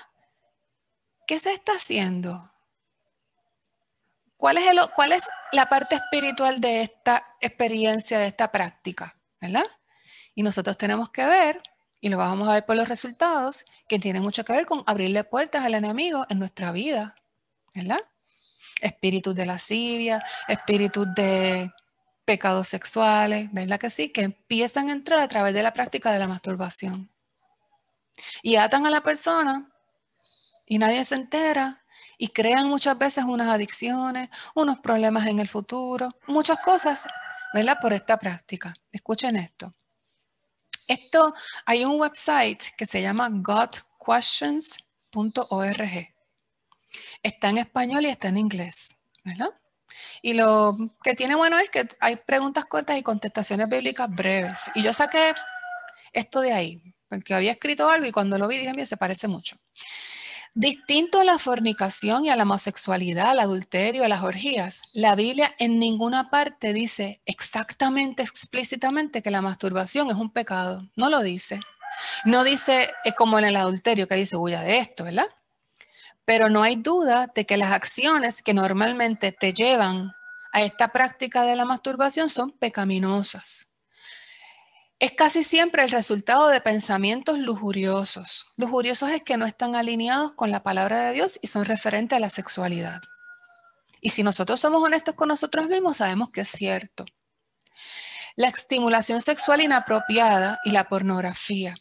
¿Qué se está haciendo? ¿Cuál es, la parte espiritual de esta experiencia, de esta práctica? Y nosotros tenemos que ver, y lo vamos a ver por los resultados, que tiene mucho que ver con abrirle puertas al enemigo en nuestra vida, ¿verdad? Espíritus de lascivia, espíritus de pecados sexuales, ¿verdad que sí? Que empiezan a entrar a través de la práctica de la masturbación. Y atan a la persona y nadie se entera y crean muchas veces unas adicciones, unos problemas en el futuro, muchas cosas, ¿verdad? Por esta práctica. Escuchen esto. Esto, hay un website que se llama godquestions.org. Está en español y está en inglés, ¿verdad? Y lo que tiene bueno es que hay preguntas cortas y contestaciones bíblicas breves. Y yo saqué esto de ahí, porque había escrito algo y cuando lo vi dije, se parece mucho. Distinto a la fornicación y a la homosexualidad, al adulterio, a las orgías, la Biblia en ninguna parte dice exactamente, explícitamente que la masturbación es un pecado. No lo dice. No dice es eh, como en el adulterio que dice huya de esto, ¿verdad? Pero no hay duda de que las acciones que normalmente te llevan a esta práctica de la masturbación son pecaminosas es casi siempre el resultado de pensamientos lujuriosos. Lujuriosos es que no están alineados con la palabra de Dios y son referentes a la sexualidad. Y si nosotros somos honestos con nosotros mismos, sabemos que es cierto. La estimulación sexual inapropiada y la pornografía.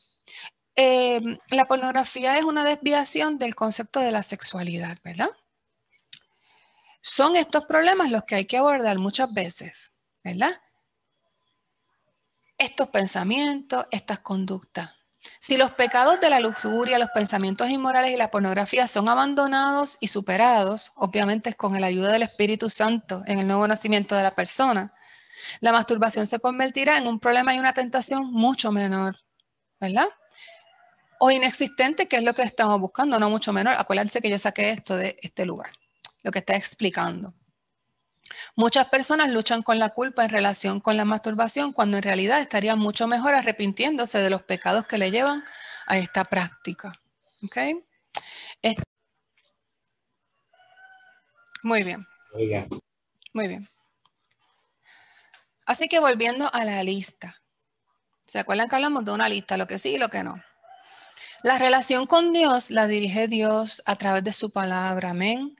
Eh, la pornografía es una desviación del concepto de la sexualidad, ¿verdad? Son estos problemas los que hay que abordar muchas veces, ¿verdad? estos pensamientos, estas conductas. Si los pecados de la lujuria, los pensamientos inmorales y la pornografía son abandonados y superados, obviamente es con la ayuda del Espíritu Santo en el nuevo nacimiento de la persona, la masturbación se convertirá en un problema y una tentación mucho menor, ¿verdad? O inexistente, que es lo que estamos buscando, no mucho menor. Acuérdense que yo saqué esto de este lugar, lo que está explicando. Muchas personas luchan con la culpa en relación con la masturbación cuando en realidad estarían mucho mejor arrepintiéndose de los pecados que le llevan a esta práctica. Muy bien. Muy bien. Así que volviendo a la lista. ¿Se acuerdan que hablamos de una lista, lo que sí y lo que no? La relación con Dios la dirige Dios a través de su palabra, amén.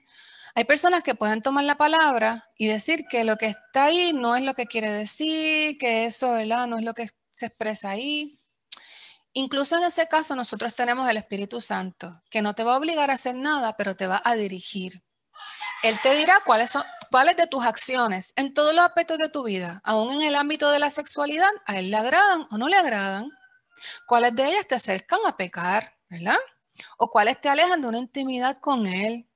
Hay personas que pueden tomar la palabra y decir que lo que está ahí no es lo que quiere decir, que eso ¿verdad? no es lo que se expresa ahí. Incluso en ese caso nosotros tenemos el Espíritu Santo, que no te va a obligar a hacer nada, pero te va a dirigir. Él te dirá cuáles son cuáles de tus acciones en todos los aspectos de tu vida, aún en el ámbito de la sexualidad, a él le agradan o no le agradan, cuáles de ellas te acercan a pecar, ¿verdad? O cuáles te alejan de una intimidad con él,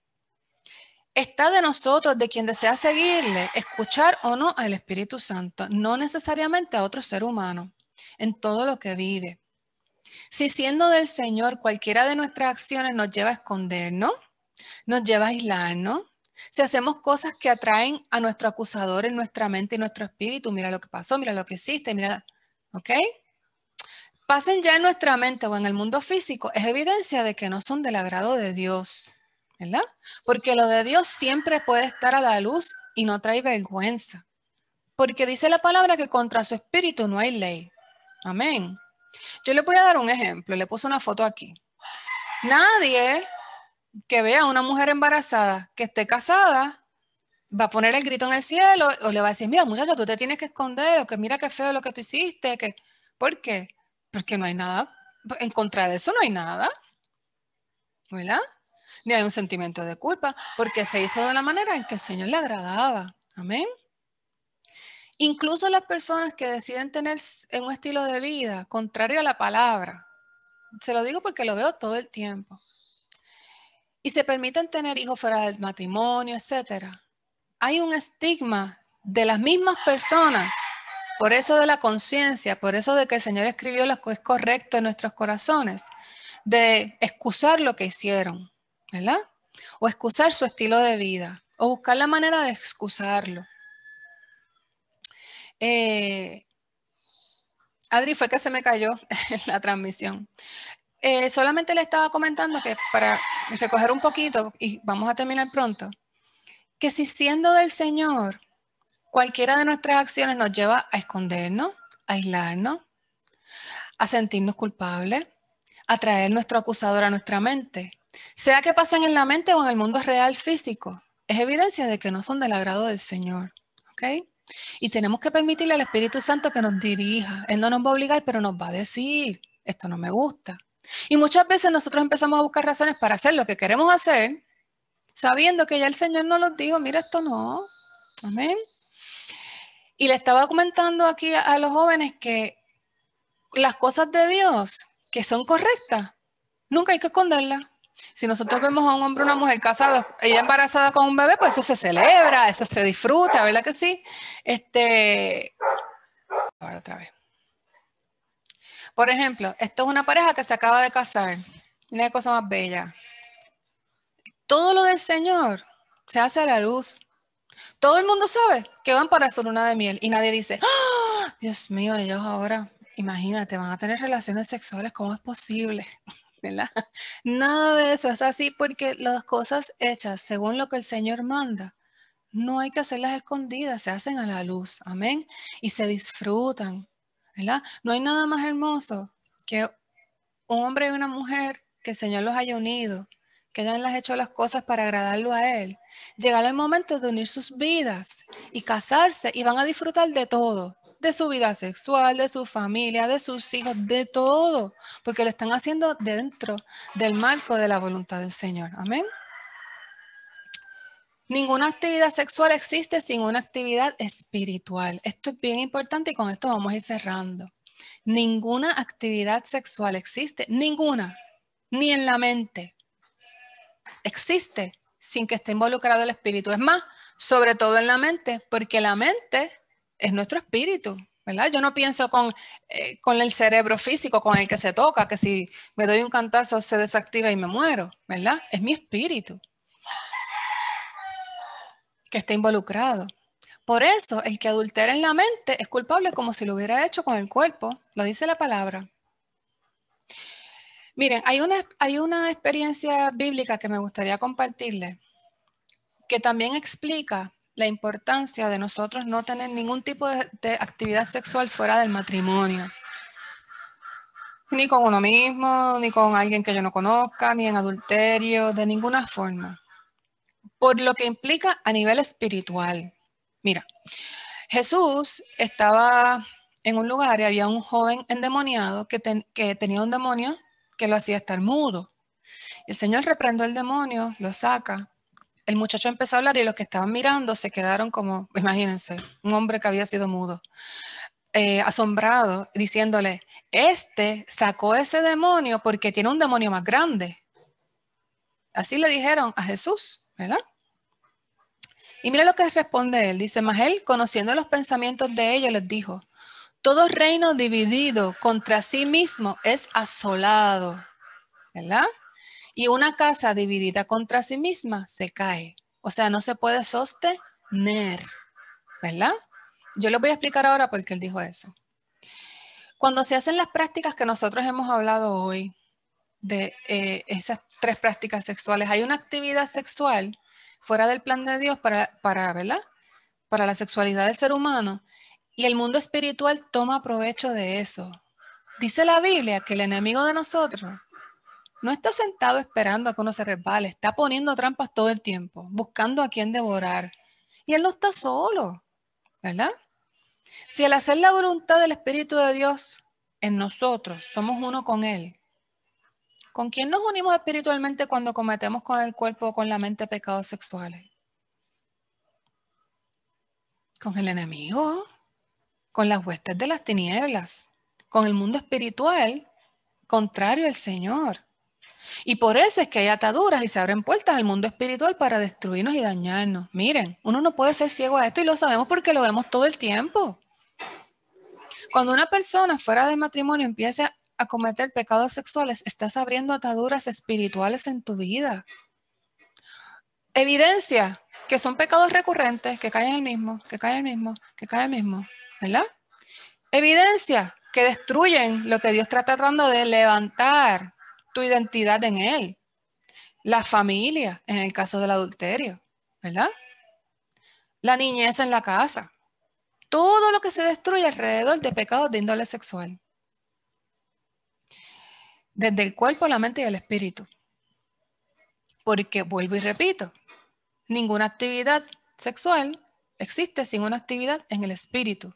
Está de nosotros, de quien desea seguirle, escuchar o no al Espíritu Santo, no necesariamente a otro ser humano, en todo lo que vive. Si siendo del Señor cualquiera de nuestras acciones nos lleva a escondernos, nos lleva a ¿no? si hacemos cosas que atraen a nuestro acusador en nuestra mente y nuestro espíritu, mira lo que pasó, mira lo que hiciste, mira, ¿ok? Pasen ya en nuestra mente o en el mundo físico, es evidencia de que no son del agrado de Dios. ¿verdad? Porque lo de Dios siempre puede estar a la luz y no trae vergüenza. Porque dice la palabra que contra su espíritu no hay ley. Amén. Yo le voy a dar un ejemplo, le puse una foto aquí. Nadie que vea a una mujer embarazada que esté casada va a poner el grito en el cielo o le va a decir, mira muchacho, tú te tienes que esconder o que mira qué feo lo que tú hiciste. Que... ¿Por qué? Porque no hay nada. En contra de eso no hay nada. ¿Verdad? ni hay un sentimiento de culpa, porque se hizo de la manera en que el Señor le agradaba. Amén. Incluso las personas que deciden tener un estilo de vida contrario a la palabra, se lo digo porque lo veo todo el tiempo, y se permiten tener hijos fuera del matrimonio, etcétera, hay un estigma de las mismas personas, por eso de la conciencia, por eso de que el Señor escribió lo que es correcto en nuestros corazones, de excusar lo que hicieron. ¿verdad? O excusar su estilo de vida, o buscar la manera de excusarlo. Eh, Adri, fue que se me cayó la transmisión. Eh, solamente le estaba comentando que para recoger un poquito, y vamos a terminar pronto, que si siendo del Señor, cualquiera de nuestras acciones nos lleva a escondernos, a aislarnos, a sentirnos culpables, a traer nuestro acusador a nuestra mente, sea que pasen en la mente o en el mundo real físico, es evidencia de que no son del agrado del Señor. ¿Ok? Y tenemos que permitirle al Espíritu Santo que nos dirija. Él no nos va a obligar, pero nos va a decir, esto no me gusta. Y muchas veces nosotros empezamos a buscar razones para hacer lo que queremos hacer, sabiendo que ya el Señor nos los dijo, mira, esto no. Amén. Y le estaba comentando aquí a los jóvenes que las cosas de Dios que son correctas, nunca hay que esconderlas. Si nosotros vemos a un hombre o una mujer casados y embarazada con un bebé, pues eso se celebra, eso se disfruta, ¿verdad que sí? Este, ahora otra vez. Por ejemplo, esto es una pareja que se acaba de casar. una cosa más bella. Todo lo del Señor se hace a la luz. Todo el mundo sabe que van para su luna de miel y nadie dice, ¡Ah! Dios mío, ellos ahora, imagínate, van a tener relaciones sexuales, ¿cómo es posible? Nada de eso es así porque las cosas hechas según lo que el Señor manda, no hay que hacerlas escondidas, se hacen a la luz, amén, y se disfrutan, ¿verdad? No hay nada más hermoso que un hombre y una mujer que el Señor los haya unido, que hayan las hecho las cosas para agradarlo a Él. Llegará el momento de unir sus vidas y casarse y van a disfrutar de todo, de su vida sexual, de su familia, de sus hijos, de todo, porque lo están haciendo dentro del marco de la voluntad del Señor. Amén. Ninguna actividad sexual existe sin una actividad espiritual. Esto es bien importante y con esto vamos a ir cerrando. Ninguna actividad sexual existe, ninguna, ni en la mente. Existe sin que esté involucrado el espíritu. Es más, sobre todo en la mente, porque la mente es nuestro espíritu, ¿verdad? Yo no pienso eh, con, el cerebro físico, con el que se toca, que si me doy un cantazo se desactiva y me muero, ¿verdad? Es mi espíritu que está involucrado. Por eso, el que adultera en la mente es culpable como si lo hubiera hecho con el cuerpo, lo dice la palabra. Miren, hay una, hay una experiencia bíblica que me gustaría compartirle, que también explica la importancia de nosotros no tener ningún tipo de, actividad sexual fuera del matrimonio. Ni con uno mismo, ni con alguien que yo no conozca, ni en adulterio, de ninguna forma. Por lo que implica a nivel espiritual. Mira, Jesús estaba en un lugar y había un joven endemoniado que, tenía un demonio que lo hacía estar mudo. El Señor reprendió el demonio, lo saca el muchacho empezó a hablar y los que estaban mirando se quedaron como, imagínense, un hombre que había sido mudo, eh, asombrado, diciéndole, este sacó ese demonio porque tiene un demonio más grande. Así le dijeron a Jesús, ¿verdad? Y mira lo que responde él. Dice, mas él, conociendo los pensamientos de ellos, les dijo, todo reino dividido contra sí mismo es asolado, ¿verdad? Y una casa dividida contra sí misma se cae. O sea, no se puede sostener, ¿verdad? Yo les voy a explicar ahora por qué él dijo eso. Cuando se hacen las prácticas que nosotros hemos hablado hoy, de eh, esas tres prácticas sexuales, hay una actividad sexual fuera del plan de Dios para, para, ¿verdad? para la sexualidad del ser humano y el mundo espiritual toma provecho de eso. Dice la Biblia que el enemigo de nosotros no está sentado esperando a que uno se resbale, está poniendo trampas todo el tiempo, buscando a quien devorar. Y él no está solo, ¿verdad? Si al hacer la voluntad del Espíritu de Dios en nosotros somos uno con Él, ¿con quién nos unimos espiritualmente cuando cometemos con el cuerpo o con la mente pecados sexuales? Con el enemigo, con las huestes de las tinieblas, con el mundo espiritual contrario al Señor. Y por eso es que hay ataduras y se abren puertas al mundo espiritual para destruirnos y dañarnos. Miren, uno no puede ser ciego a esto y lo sabemos porque lo vemos todo el tiempo. Cuando una persona fuera del matrimonio empieza a cometer pecados sexuales, estás abriendo ataduras espirituales en tu vida. Evidencia que son pecados recurrentes, que caen el mismo, que caen el mismo, que caen el mismo, ¿verdad? Evidencia que destruyen lo que Dios está tratando de levantar tu identidad en él. La familia, en el caso del adulterio, ¿verdad? La niñez en la casa. Todo lo que se destruye alrededor de pecados de índole sexual. Desde el cuerpo, la mente y el espíritu. Porque, vuelvo y repito, ninguna actividad sexual existe sin una actividad en el espíritu.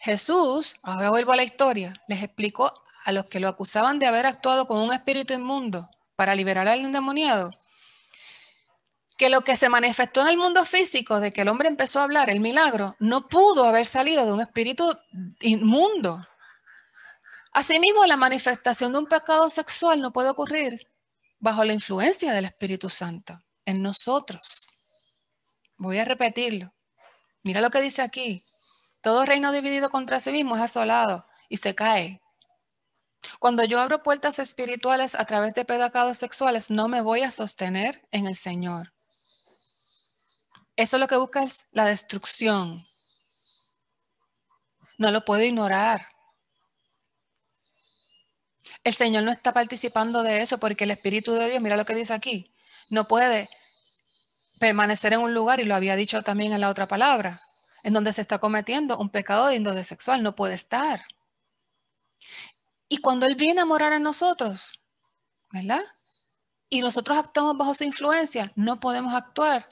Jesús, ahora vuelvo a la historia, les explicó a los que lo acusaban de haber actuado con un espíritu inmundo para liberar al endemoniado, que lo que se manifestó en el mundo físico de que el hombre empezó a hablar, el milagro, no pudo haber salido de un espíritu inmundo. Asimismo, la manifestación de un pecado sexual no puede ocurrir bajo la influencia del Espíritu Santo en nosotros. Voy a repetirlo. Mira lo que dice aquí. Todo reino dividido contra sí mismo es asolado y se cae. Cuando yo abro puertas espirituales a través de pedacados sexuales, no me voy a sostener en el Señor. Eso es lo que busca es la destrucción. No lo puedo ignorar. El Señor no está participando de eso porque el Espíritu de Dios, mira lo que dice aquí, no puede permanecer en un lugar, y lo había dicho también en la otra palabra, en donde se está cometiendo un pecado de índole sexual, no puede estar. Y cuando Él viene a morar en nosotros, ¿verdad? Y nosotros actuamos bajo su influencia, no podemos actuar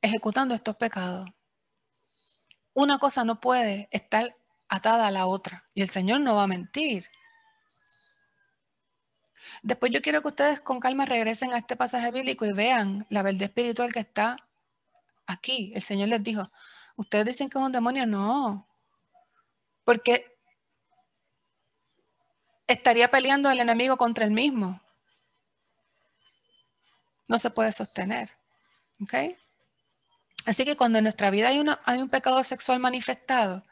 ejecutando estos pecados. Una cosa no puede estar atada a la otra y el Señor no va a mentir. Después yo quiero que ustedes con calma regresen a este pasaje bíblico y vean la verdad espiritual que está aquí. El Señor les dijo, ustedes dicen que es un demonio, no. Porque estaría peleando el enemigo contra el mismo. No se puede sostener. ¿Okay? Así que cuando en nuestra vida hay, una, hay un pecado sexual manifestado,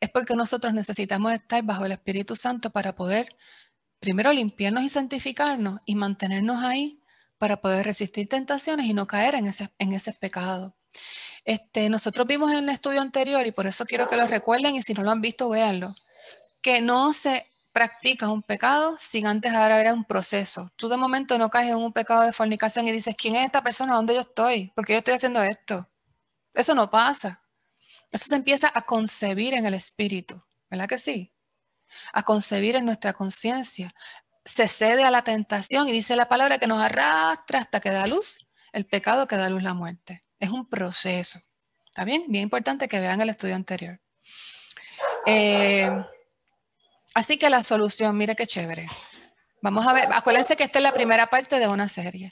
es porque nosotros necesitamos estar bajo el Espíritu Santo para poder primero limpiarnos y santificarnos y mantenernos ahí para poder resistir tentaciones y no caer en ese, en ese pecado. Este, nosotros vimos en el estudio anterior, y por eso quiero que lo recuerden, y si no lo han visto, véanlo, que no se practicas un pecado sin antes haber un proceso. Tú de momento no caes en un pecado de fornicación y dices, ¿quién es esta persona? ¿Dónde yo estoy? ¿Por qué yo estoy haciendo esto? Eso no pasa. Eso se empieza a concebir en el espíritu, ¿verdad que sí? A concebir en nuestra conciencia. Se cede a la tentación y dice la palabra que nos arrastra hasta que da luz el pecado, que da luz la muerte. Es un proceso. ¿Está bien? Bien importante que vean el estudio anterior. Eh, Así que la solución, mire qué chévere. Vamos a ver, acuérdense que esta es la primera parte de una serie.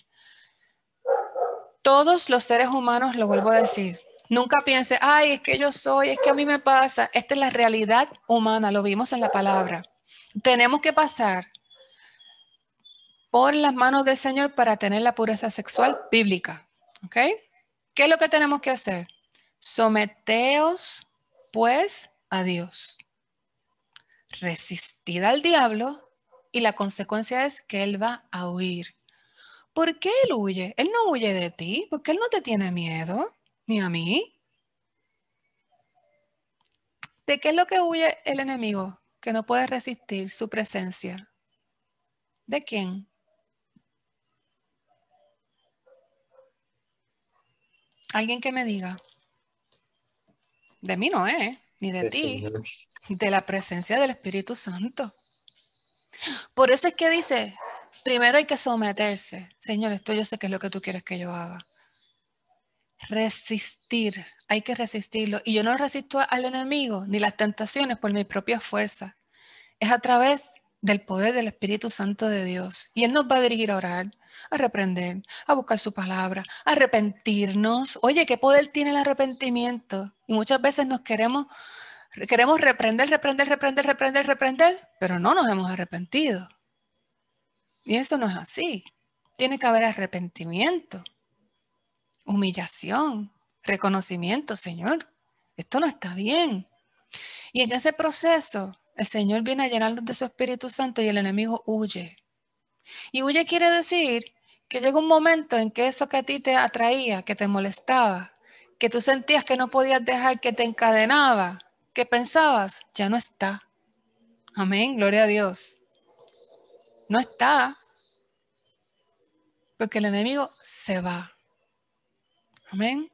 Todos los seres humanos, lo vuelvo a decir, nunca piense, ay, es que yo soy, es que a mí me pasa. Esta es la realidad humana, lo vimos en la palabra. Tenemos que pasar por las manos del Señor para tener la pureza sexual bíblica. ¿Ok? ¿Qué es lo que tenemos que hacer? Someteos, pues, a Dios resistida al diablo y la consecuencia es que él va a huir. ¿Por qué él huye? Él no huye de ti, porque él no te tiene miedo, ni a mí. ¿De qué es lo que huye el enemigo que no puede resistir su presencia? ¿De quién? Alguien que me diga. De mí no es. ¿eh? ni de ti, de la presencia del Espíritu Santo. Por eso es que dice, primero hay que someterse. Señor, esto yo sé que es lo que tú quieres que yo haga. Resistir, hay que resistirlo. Y yo no resisto al enemigo ni las tentaciones por mi propia fuerza. Es a través del poder del Espíritu Santo de Dios. Y Él nos va a dirigir a orar, a reprender, a buscar su palabra, a arrepentirnos. Oye, ¿qué poder tiene el arrepentimiento? Y muchas veces nos queremos, queremos reprender, reprender, reprender, reprender, reprender, pero no nos hemos arrepentido. Y eso no es así. Tiene que haber arrepentimiento, humillación, reconocimiento, Señor. Esto no está bien. Y en ese proceso el Señor viene a llenarlos de su Espíritu Santo y el enemigo huye. Y huye quiere decir que llega un momento en que eso que a ti te atraía, que te molestaba, que tú sentías que no podías dejar, que te encadenaba, que pensabas, ya no está. Amén, gloria a Dios. No está. Porque el enemigo se va. Amén.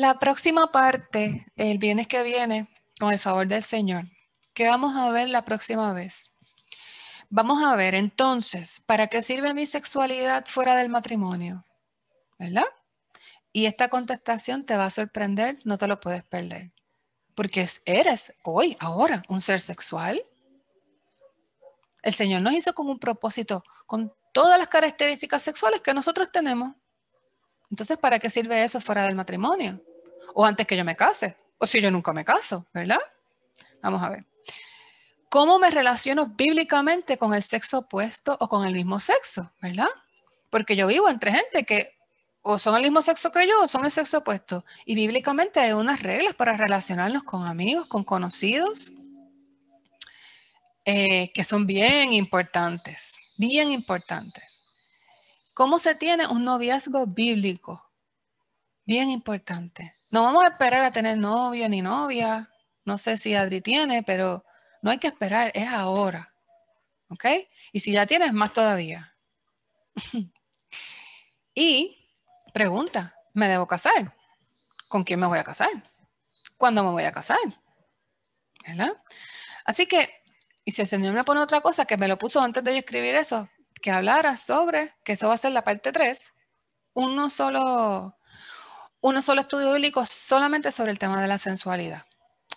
la próxima parte, el viernes que viene, con el favor del Señor, ¿qué vamos a ver la próxima vez? Vamos a ver entonces, ¿para qué sirve mi sexualidad fuera del matrimonio? ¿Verdad? Y esta contestación te va a sorprender, no te lo puedes perder. Porque eres hoy, ahora, un ser sexual. El Señor nos hizo con un propósito, con todas las características sexuales que nosotros tenemos. Entonces, ¿para qué sirve eso fuera del matrimonio? O antes que yo me case, o si yo nunca me caso, ¿verdad? Vamos a ver. ¿Cómo me relaciono bíblicamente con el sexo opuesto o con el mismo sexo, verdad? Porque yo vivo entre gente que o son el mismo sexo que yo o son el sexo opuesto. Y bíblicamente hay unas reglas para relacionarnos con amigos, con conocidos, eh, que son bien importantes, bien importantes. ¿Cómo se tiene un noviazgo bíblico? Bien importante. No vamos a esperar a tener novio ni novia. No sé si Adri tiene, pero no hay que esperar, es ahora. ¿Ok? Y si ya tienes, más todavía. y pregunta, ¿me debo casar? ¿Con quién me voy a casar? ¿Cuándo me voy a casar? ¿Verdad? Así que, y si el Señor me pone otra cosa, que me lo puso antes de yo escribir eso, que hablara sobre, que eso va a ser la parte 3, uno solo, uno solo estudio bíblico solamente sobre el tema de la sensualidad.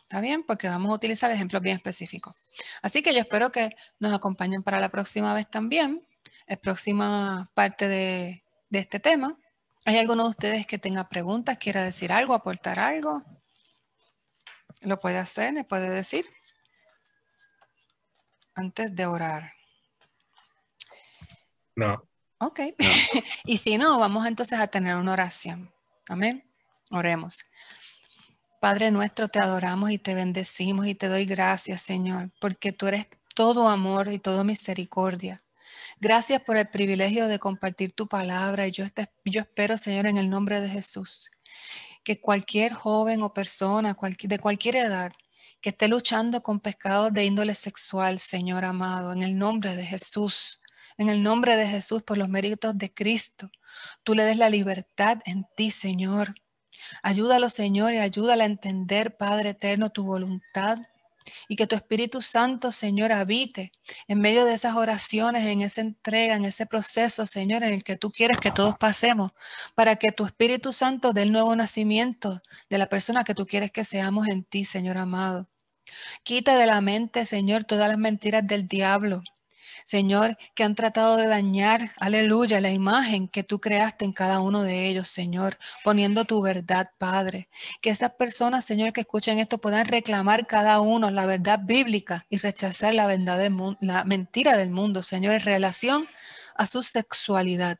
¿Está bien? Porque vamos a utilizar ejemplos bien específicos. Así que yo espero que nos acompañen para la próxima vez también, la próxima parte de, de este tema. ¿Hay alguno de ustedes que tenga preguntas, quiera decir algo, aportar algo? Lo puede hacer, me puede decir. Antes de orar. No. Ok. y si no, vamos entonces a tener una oración. Amén. Oremos. Padre nuestro, te adoramos y te bendecimos y te doy gracias, Señor, porque tú eres todo amor y todo misericordia. Gracias por el privilegio de compartir tu palabra y yo, espero, Señor, en el nombre de Jesús, que cualquier joven o persona de cualquier edad que esté luchando con pecados de índole sexual, Señor amado, en el nombre de Jesús, en el nombre de Jesús por los méritos de Cristo. Tú le des la libertad en ti, Señor. Ayúdalo, Señor, y ayúdala a entender, Padre eterno, tu voluntad y que tu Espíritu Santo, Señor, habite en medio de esas oraciones, en esa entrega, en ese proceso, Señor, en el que tú quieres que todos pasemos, para que tu Espíritu Santo dé el nuevo nacimiento de la persona que tú quieres que seamos en ti, Señor amado. Quita de la mente, Señor, todas las mentiras del diablo Señor, que han tratado de dañar, aleluya, la imagen que tú creaste en cada uno de ellos, Señor, poniendo tu verdad, Padre. Que esas personas, Señor, que escuchen esto puedan reclamar cada uno la verdad bíblica y rechazar la, verdad la mentira del mundo, Señor, en relación a su sexualidad.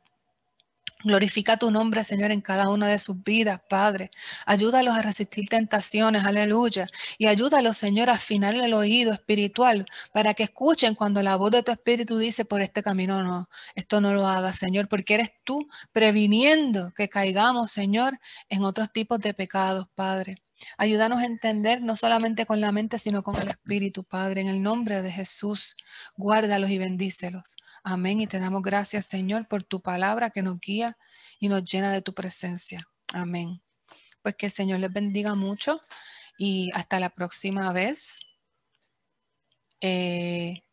Glorifica tu nombre, Señor, en cada una de sus vidas, Padre. Ayúdalos a resistir tentaciones, aleluya. Y ayúdalos, Señor, a afinar el oído espiritual para que escuchen cuando la voz de tu espíritu dice, por este camino no, esto no lo hagas, Señor, porque eres tú previniendo que caigamos, Señor, en otros tipos de pecados, Padre. Ayúdanos a entender no solamente con la mente, sino con el Espíritu, Padre. En el nombre de Jesús, guárdalos y bendícelos. Amén. Y te damos gracias, Señor, por tu palabra que nos guía y nos llena de tu presencia. Amén. Pues que el Señor les bendiga mucho y hasta la próxima vez. Eh,